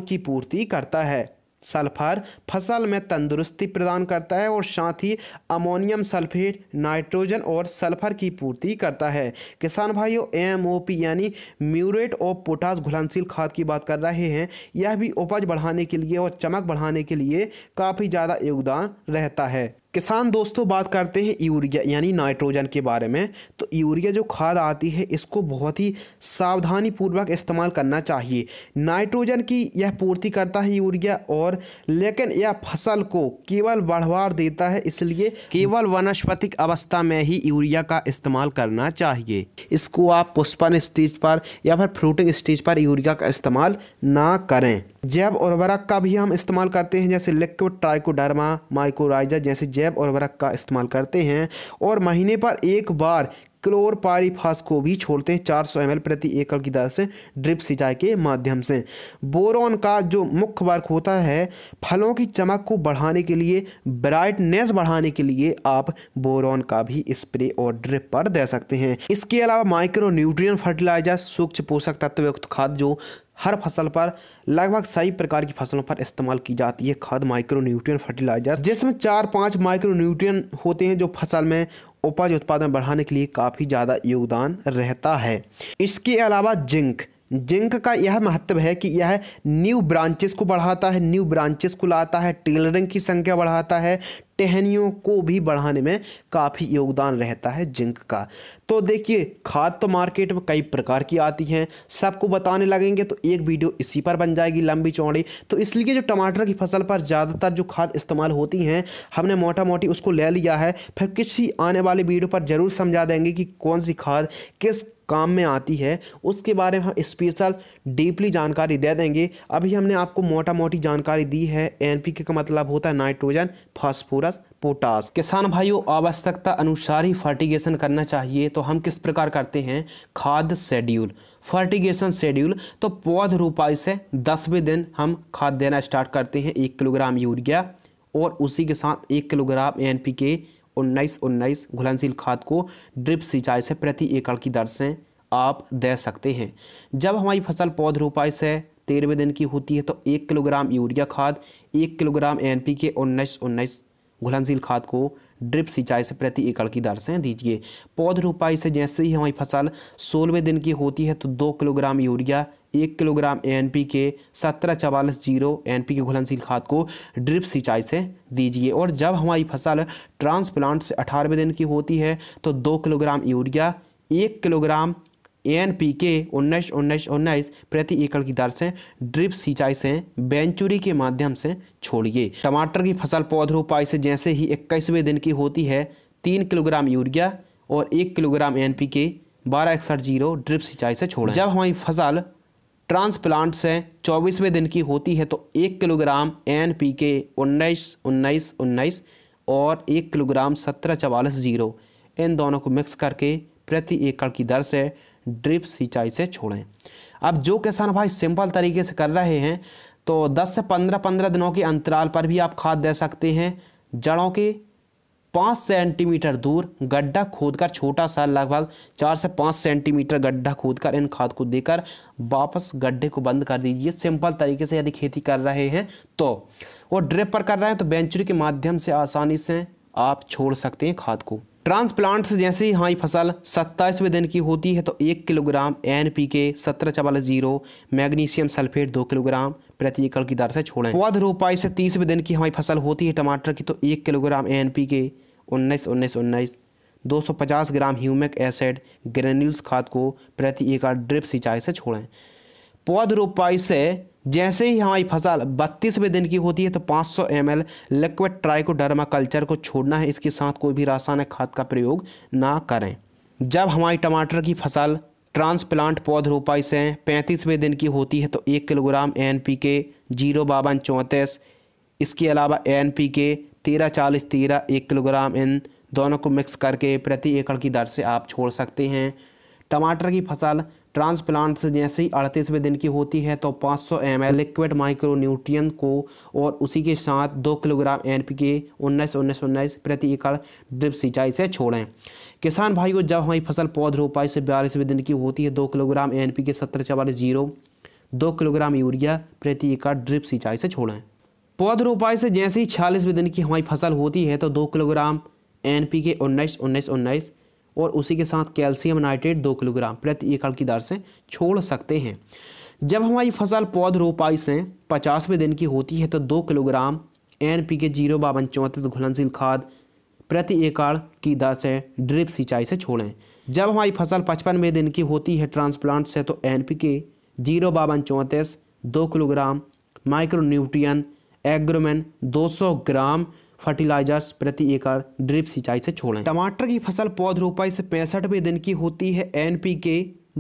की पूर्ति करता है सल्फर फसल में तंदुरुस्ती प्रदान करता है और साथ ही अमोनियम सल्फेट नाइट्रोजन और सल्फर की पूर्ति करता है किसान भाइयों एम ओ पी यानी म्यूरेट ऑफ पोटास घुलनशील खाद की बात कर रहे हैं यह भी उपज बढ़ाने के लिए और चमक बढ़ाने के लिए काफ़ी ज़्यादा योगदान रहता है किसान दोस्तों बात करते हैं यूरिया यानी नाइट्रोजन के बारे में तो यूरिया जो खाद आती है इसको बहुत ही सावधानी पूर्वक इस्तेमाल करना चाहिए नाइट्रोजन की यह पूर्ति करता है यूरिया और लेकिन यह फसल को केवल बढ़वार देता है इसलिए केवल वनस्पतिक अवस्था में ही यूरिया का इस्तेमाल करना चाहिए इसको आप पुष्पन स्टेज पर या फिर फ्रूटिंग स्टेज पर यूरिया का इस्तेमाल ना करें जैव उर्वरक का भी हम इस्तेमाल करते हैं जैसे लिक्विड ट्राइकोडर्मा माइक्रोराइजर जैसे जैव जैव उर्वरक का इस्तेमाल करते हैं और महीने पर एक बार क्लोरपारीफास को भी छोड़ते हैं 400 सौ प्रति एकड़ की दर से ड्रिप सिंचाई के माध्यम से बोरॉन का जो मुख्य वर्क होता है फलों की चमक को बढ़ाने के लिए ब्राइटनेस बढ़ाने के लिए आप बोरॉन का भी स्प्रे और ड्रिप पर दे सकते हैं इसके अलावा माइक्रो न्यूट्रियन फर्टिलाइजर सूक्ष्म पोषक तत्व खाद जो हर फसल पर लगभग सही प्रकार की फसलों पर इस्तेमाल की जाती है खाद माइक्रो न्यूट्रियन फर्टिलाइजर जिसमें चार पांच माइक्रो न्यूट्रियन होते हैं जो फसल में उपज उत्पादन बढ़ाने के लिए काफ़ी ज़्यादा योगदान रहता है इसके अलावा जिंक जिंक का यह महत्व है कि यह न्यू ब्रांचेस को बढ़ाता है न्यू ब्रांचेस को लाता है टेलरिंग की संख्या बढ़ाता है टहनियों को भी बढ़ाने में काफ़ी योगदान रहता है जिंक का तो देखिए खाद तो मार्केट में कई प्रकार की आती हैं सबको बताने लगेंगे तो एक वीडियो इसी पर बन जाएगी लंबी चौड़ी तो इसलिए जो टमाटर की फसल पर ज़्यादातर जो खाद इस्तेमाल होती हैं हमने मोटा मोटी उसको ले लिया है फिर किसी आने वाले वीडियो पर ज़रूर समझा देंगे कि कौन सी खाद किस काम में आती है उसके बारे में हम स्पेशल डीपली जानकारी दे देंगे अभी हमने आपको मोटा मोटी जानकारी दी है एनपीके का मतलब होता है नाइट्रोजन फास्फोरस पोटास किसान भाइयों आवश्यकता अनुसार ही फर्टिगेशन करना चाहिए तो हम किस प्रकार करते हैं खाद शेड्यूल फर्टिगेशन शेड्यूल तो पौध रोपाई से दसवें दिन हम खाद देना स्टार्ट करते हैं एक किलोग्राम यूरिया और उसी के साथ एक किलोग्राम एन पी के उन्नीस उन्नीस घुलनशील खाद को ड्रिप सिंचाई से प्रति एकड़ की दर से आप दे सकते हैं जब हमारी फसल पौध रोपाई से तेरहवें दिन की होती है तो एक किलोग्राम यूरिया खाद एक किलोग्राम एन पी के उन्नीस उन्नीस घुलनशील खाद को ड्रिप सिंचाई से प्रति एकड़ की दर से दीजिए पौध रोपाई से जैसे ही हमारी फसल सोलहवें दिन की होती है तो दो किलोग्राम यूरिया एक किलोग्राम ए के सत्रह चवालीस जीरो एन के घुलनशील खाद को ड्रिप सिंचाई से दीजिए और जब हमारी फसल ट्रांसप्लांट से अठारहवें दिन की होती है तो दो किलोग्राम यूरिया एक kilogram A N P K उन्नीस उन्नीस उन्नीस प्रति एकड़ की दर से ड्रिप सिंचाई से बेंचुरी के माध्यम से छोड़िए टमाटर की फसल पौधरोपाई से जैसे ही इक्कीसवें दिन की होती है तीन किलोग्राम यूरिया और एक किलोग्राम एन पी के बारह इकसठ जीरो ड्रिप सिंचाई से छोड़ जब हमारी फसल ट्रांसप्लांट से चौबीसवें दिन की होती है तो एक किलोग्राम एन पी के उन्नीस उन्नीस उन्नीस और एक किलोग्राम सत्रह चवालीस जीरो इन दोनों को मिक्स करके प्रति एकड़ की दर से ड्रिप सिंचाई से छोड़ें अब जो किसान भाई सिंपल तरीके से कर रहे हैं तो 10 से 15-15 दिनों के अंतराल पर भी आप खाद दे सकते हैं जड़ों के पाँच सेंटीमीटर दूर गड्ढा खोदकर छोटा सा लगभग चार से पाँच सेंटीमीटर गड्ढा खोदकर इन खाद को देकर वापस गड्ढे को बंद कर दीजिए सिंपल तरीके से यदि खेती कर रहे हैं तो वो ड्रिप पर कर रहे हैं तो बेंचुरी के माध्यम से आसानी से आप छोड़ सकते हैं खाद को ट्रांसप्लांट्स जैसे ही हाँ, फसल सत्ताईसवें दिन की होती है तो एक किलोग्राम एन पी के सत्रह चवालीस जीरो मैग्नीशियम सल्फेट दो किलोग्राम प्रति एकड़ की दर से छोड़ें पौध रोपाई से तीसवें दिन की हमारी फसल होती है टमाटर की तो एक किलोग्राम एन पी के उन्नीस उन्नीस उन्नीस दो सौ पचास ग्राम ह्यूमिक एसिड ग्रेन्यूल्स खाद को प्रति एकड़ ड्रिप सिंचाई से छोड़ें पौध रोपाई से जैसे ही हमारी फसल बत्तीसवें दिन की होती है तो 500 सौ M L liquid trichoderma culture को छोड़ना है इसके साथ कोई भी रासायनिक खाद का प्रयोग ना करें जब हमारी टमाटर की फसल ट्रांसप्लांट पौध रोपाई से पैंतीसवें दिन की होती है तो एक kilogram N P K zero बावन चौंतीस इसके अलावा एन पी के तेरह चालीस तेरह एक किलोग्राम इन दोनों को मिक्स करके प्रति एकड़ की दर से आप छोड़ सकते हैं टमाटर की फसल ट्रांसप्लांट जैसे ही अड़तीसवें दिन की होती है तो 500 सौ एम एल लिक्विड माइक्रोन्यूट्रियन को और उसी के साथ दो किलोग्राम एन पी के उन्नीस उन्नीस उन्नीस प्रति एकड़ ड्रिप सिंचाई से छोड़ें किसान भाइयों जब हमारी फसल पौध रोपाई से बयालीसवें दिन की होती है दो किलोग्राम एन पी के सत्तर चवालीस जीरो दो किलोग्राम यूरिया प्रति एकड़ ड्रिप सिंचाई से छोड़ें पौध रोपाई से जैसे ही छियालीसवें दिन की हमारी फसल होती है तो दो किलोग्राम एन पी के उन्नीस उन्नीस उन्नीस और उसी के साथ कैल्शियम नाइट्रेट दो किलोग्राम प्रति एकड़ की दर से छोड़ सकते हैं जब हमारी फसल पौध रोपाई से पचासवें दिन की होती है तो दो kilogram N P K zero बावन चौंतीस घुलनशील खाद प्रति एकड़ की दर से ड्रिप सिंचाई से छोड़ें जब हमारी फसल पचपनवें दिन की होती है ट्रांसप्लांट से तो एन पी के जीरो बावन चौंतीस दो किलोग्राम माइक्रोन्यूट्रियन एग्रोमेन दो सौ ग्राम फर्टिलाइजर्स प्रति एकड़ ड्रिप सिंचाई से छोड़ें टमाटर की फसल पौध रोपाई से पैंसठवें दिन की होती है एन पी के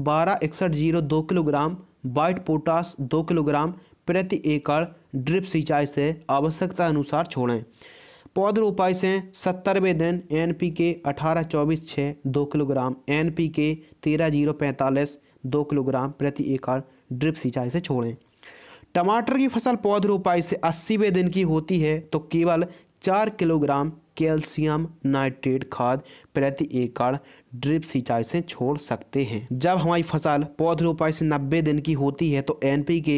बारह इकसठ जीरो दो किलोग्राम वाइट पोटास दो किलोग्राम प्रति एकड़ ड्रिप सिंचाई से आवश्यकता अनुसार छोड़ें पौध रोपाई से सत्तरवें दिन एन पी के अठारह चौबीस छः दो किलोग्राम एन पी के तेरह जीरो पैंतालीस दो किलोग्राम प्रति एकड़ ड्रिप सिंचाई से छोड़ें टमाटर की फसल पौध रोपाई से अस्सीवें दिन की होती है तो केवल चार किलोग्राम कैल्शियम नाइट्रेट खाद प्रति एकड़ ड्रिप सिंचाई से छोड़ सकते हैं जब हमारी फसल पौध रोपाई से नब्बे दिन की होती है तो एन पी के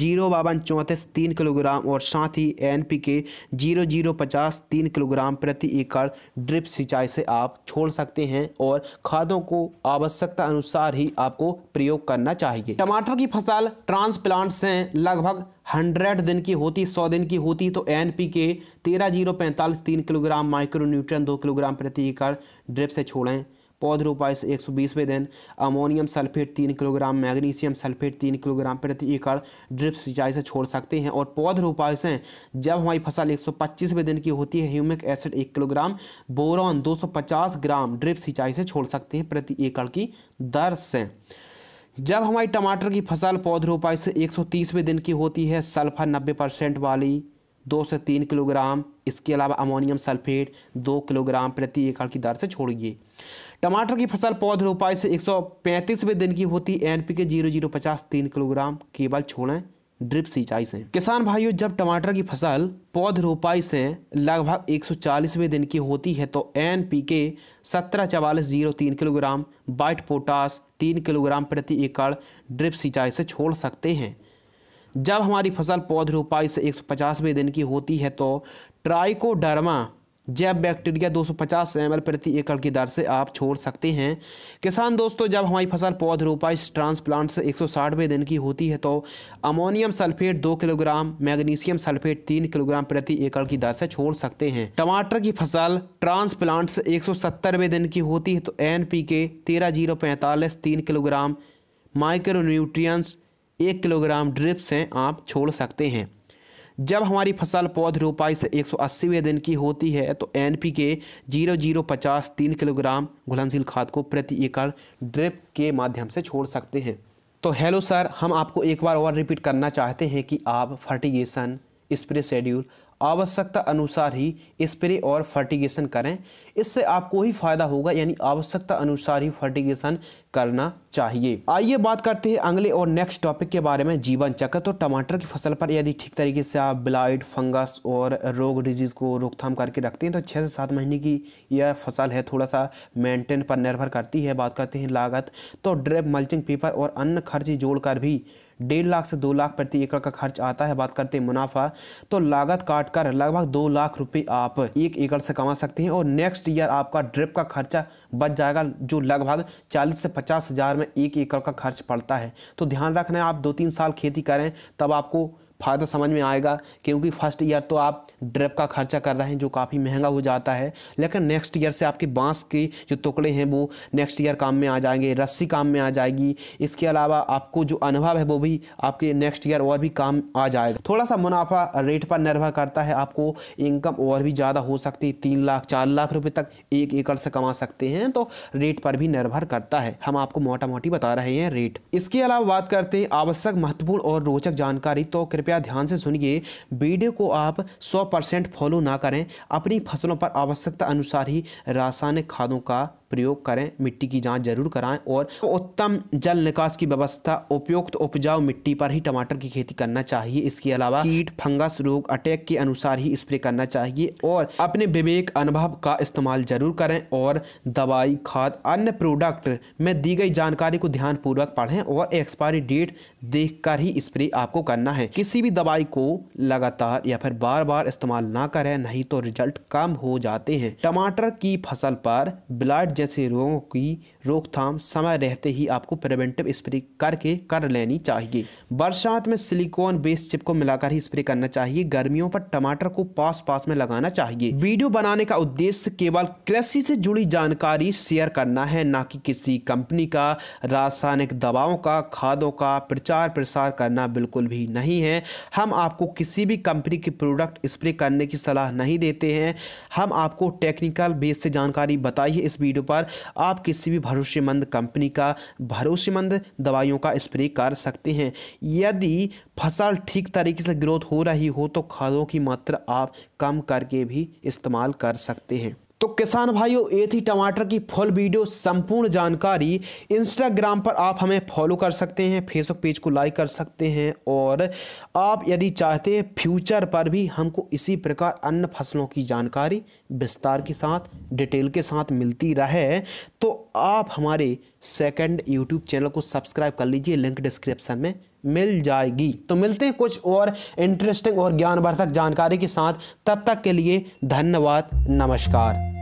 जीरो बावन चौंतीस तीन किलोग्राम और साथ ही N P K zero zero पचास तीन किलोग्राम प्रति एकड़ ड्रिप सिंचाई से आप छोड़ सकते हैं और खादों को आवश्यकता अनुसार ही आपको प्रयोग करना चाहिए टमाटर की फसल ट्रांसप्लांट से लगभग हंड्रेड दिन की होती सौ दिन की होती तो एन पी के तेरह जीरो पैंतालीस तीन किलोग्राम माइक्रो दो किलोग्राम प्रति एकड़ ड्रिप से छोड़ें पौध रोपा इस एक सौ बीसवें दिन अमोनियम सल्फेट तीन किलोग्राम मैग्नीशियम सल्फेट तीन किलोग्राम प्रति एकड़ ड्रिप सिंचाई से छोड़ सकते हैं और पौध रोपा से जब हमारी फसल एक सौ पच्चीसवें दिन की होती है ह्यूमिक एसिड एक किलोग्राम बोरॉन दो सौ पचास ग्राम ड्रिप सिंचाई से छोड़ सकते हैं प्रति एकड़ की दर से जब हमारी टमाटर की फसल पौध रोपाई से एक सौ तीसवें दिन की होती है सल्फर नब्बे परसेंट वाली दो से तीन किलोग्राम इसके अलावा अमोनियम सल्फेट दो किलोग्राम प्रति एकड़ की दर से छोड़िए टमाटर की फसल पौध रोपाई से एक सौ पैंतीसवें दिन की होती N P K zero zero पचास तीन किलोग्राम केवल छोड़ें ड्रिप सिंचाई से किसान भाइयों जब टमाटर की फसल पौध रोपाई से लगभग एक चालीसवें दिन की होती है तो एन पी के सत्रह चवालीस जीरो तीन किलोग्राम बाइट पोटास तीन किलोग्राम प्रति एकड़ ड्रिप सिंचाई से छोड़ सकते हैं जब हमारी फसल पौध रोपाई से 150वें दिन की होती है तो ट्राइकोडर्मा जैव बैक्टीरिया 250 सौ प्रति एकड़ की दर से आप छोड़ सकते हैं किसान दोस्तों जब हमारी फसल पौध रोपाई ट्रांसप्लांट से 160वें दिन की होती है तो ammonium sulphate 2 kilogram magnesium sulphate 3 kilogram प्रति एकड़ की दर से छोड़ सकते हैं टमाटर की फसल ट्रांसप्लांट से 170वें दिन की होती है तो एन पी के तेरह जीरो पैंतालीस तीन किलोग्राम माइक्रोन्यूट्रियस एक किलोग्राम ड्रिप से आप छोड़ सकते हैं जब हमारी फसल पौध रोपाई से 180वें दिन की होती है तो N P K zero zero पचास तीन किलोग्राम घुलनशील खाद को प्रति एकड़ ड्रिप के माध्यम से छोड़ सकते हैं तो हेलो सर हम आपको एक बार और रिपीट करना चाहते हैं कि आप फर्टिगेशन स्प्रे शेड्यूल आवश्यकता अनुसार ही स्प्रे और फर्टिगेशन करें इससे आपको ही फायदा होगा यानी आवश्यकता अनुसार ही फर्टिगेशन करना चाहिए आइए बात करते हैं अगले और नेक्स्ट टॉपिक के बारे में जीवन चक्र तो टमाटर की फसल पर यदि ठीक तरीके से आप ब्लाइट फंगस और रोग डिजीज को रोकथाम करके रखते हैं तो छः से सात महीने की यह फसल है थोड़ा सा मेंटेन पर निर्भर करती है बात करते हैं लागत तो ड्रेप मल्चिंग पेपर और अन्य खर्च जोड़कर भी डेढ़ लाख से दो लाख प्रति एकड़ का खर्च आता है बात करते हैं मुनाफा तो लागत काट कर लगभग दो लाख रुपए आप एक एकड़ से कमा सकते हैं और नेक्स्ट ईयर आपका ड्रिप का खर्चा बच जाएगा जो लगभग चालीस से पचास हज़ार में एक एकड़ का खर्च पड़ता है तो ध्यान रखना है आप दो तीन साल खेती करें तब आपको फ़ायदा समझ में आएगा क्योंकि फर्स्ट ईयर तो आप ड्रेप का खर्चा कर रहे हैं जो काफ़ी महंगा हो जाता है लेकिन नेक्स्ट ईयर से आपके बांस के जो टुकड़े हैं वो नेक्स्ट ईयर काम में आ जाएंगे रस्सी काम में आ जाएगी इसके अलावा आपको जो अनुभव है वो भी आपके नेक्स्ट ईयर और भी काम आ जाएगा थोड़ा सा मुनाफा रेट पर निर्भर करता है आपको इनकम और भी ज़्यादा हो सकती है तीन लाख चार लाख रुपये तक एक एकड़ से कमा सकते हैं तो रेट पर भी निर्भर करता है हम आपको मोटा मोटी बता रहे हैं रेट इसके अलावा बात करते हैं आवश्यक महत्वपूर्ण और रोचक जानकारी तो कृपया कृपया ध्यान से सुनिए वीडियो को आप 100 परसेंट फॉलो ना करें अपनी फसलों पर आवश्यकता अनुसार ही रासायनिक खादों का प्रयोग करें मिट्टी की जांच जरूर कराएं और उत्तम जल निकास की व्यवस्था उपयुक्त उपजाऊ मिट्टी पर ही टमाटर की खेती करना चाहिए इसके अलावा कीट फंगस रोग अटैक के अनुसार ही स्प्रे करना चाहिए और अपने विवेक अनुभव का इस्तेमाल जरूर करें और दवाई खाद अन्य प्रोडक्ट में दी गई जानकारी को ध्यानपूर्वक पढ़ें और एक्सपायरी डेट देख ही स्प्रे आपको करना है किसी भी दवाई को लगातार या फिर बार बार इस्तेमाल ना करें नहीं तो रिजल्ट कम हो जाते हैं टमाटर की फसल पर ब्लड जैसे रोगों की रोकथाम समय रहते ही आपको प्रिवेंटिव स्प्रे करके कर लेनी चाहिए बरसात में सिलिकॉन बेस चिप को मिलाकर ही स्प्रे करना चाहिए गर्मियों पर टमाटर को पास पास में लगाना चाहिए वीडियो बनाने का उद्देश्य केवल कृषि से जुड़ी जानकारी शेयर करना है न कि किसी कंपनी का रासायनिक दवाओं का खादों का प्रचार प्रसार करना बिल्कुल भी नहीं है हम आपको किसी भी कंपनी के प्रोडक्ट स्प्रे करने की सलाह नहीं देते हैं हम आपको टेक्निकल बेस से जानकारी बताइए इस वीडियो पर आप किसी भी भरोसेमंद कंपनी का भरोसेमंद दवाइयों का स्प्रे कर सकते हैं यदि फसल ठीक तरीके से ग्रोथ हो रही हो तो खादों की मात्रा आप कम करके भी इस्तेमाल कर सकते हैं तो किसान भाइयों ये थी टमाटर की फुल वीडियो संपूर्ण जानकारी इंस्टाग्राम पर आप हमें फॉलो कर सकते हैं फेसबुक पेज को लाइक कर सकते हैं और आप यदि चाहते हैं फ्यूचर पर भी हमको इसी प्रकार अन्य फसलों की जानकारी विस्तार के साथ डिटेल के साथ मिलती रहे तो आप हमारे सेकंड यूट्यूब चैनल को सब्सक्राइब कर लीजिए लिंक डिस्क्रिप्शन में मिल जाएगी तो मिलते हैं कुछ और इंटरेस्टिंग और ज्ञानवर्धक जानकारी के साथ तब तक के लिए धन्यवाद नमस्कार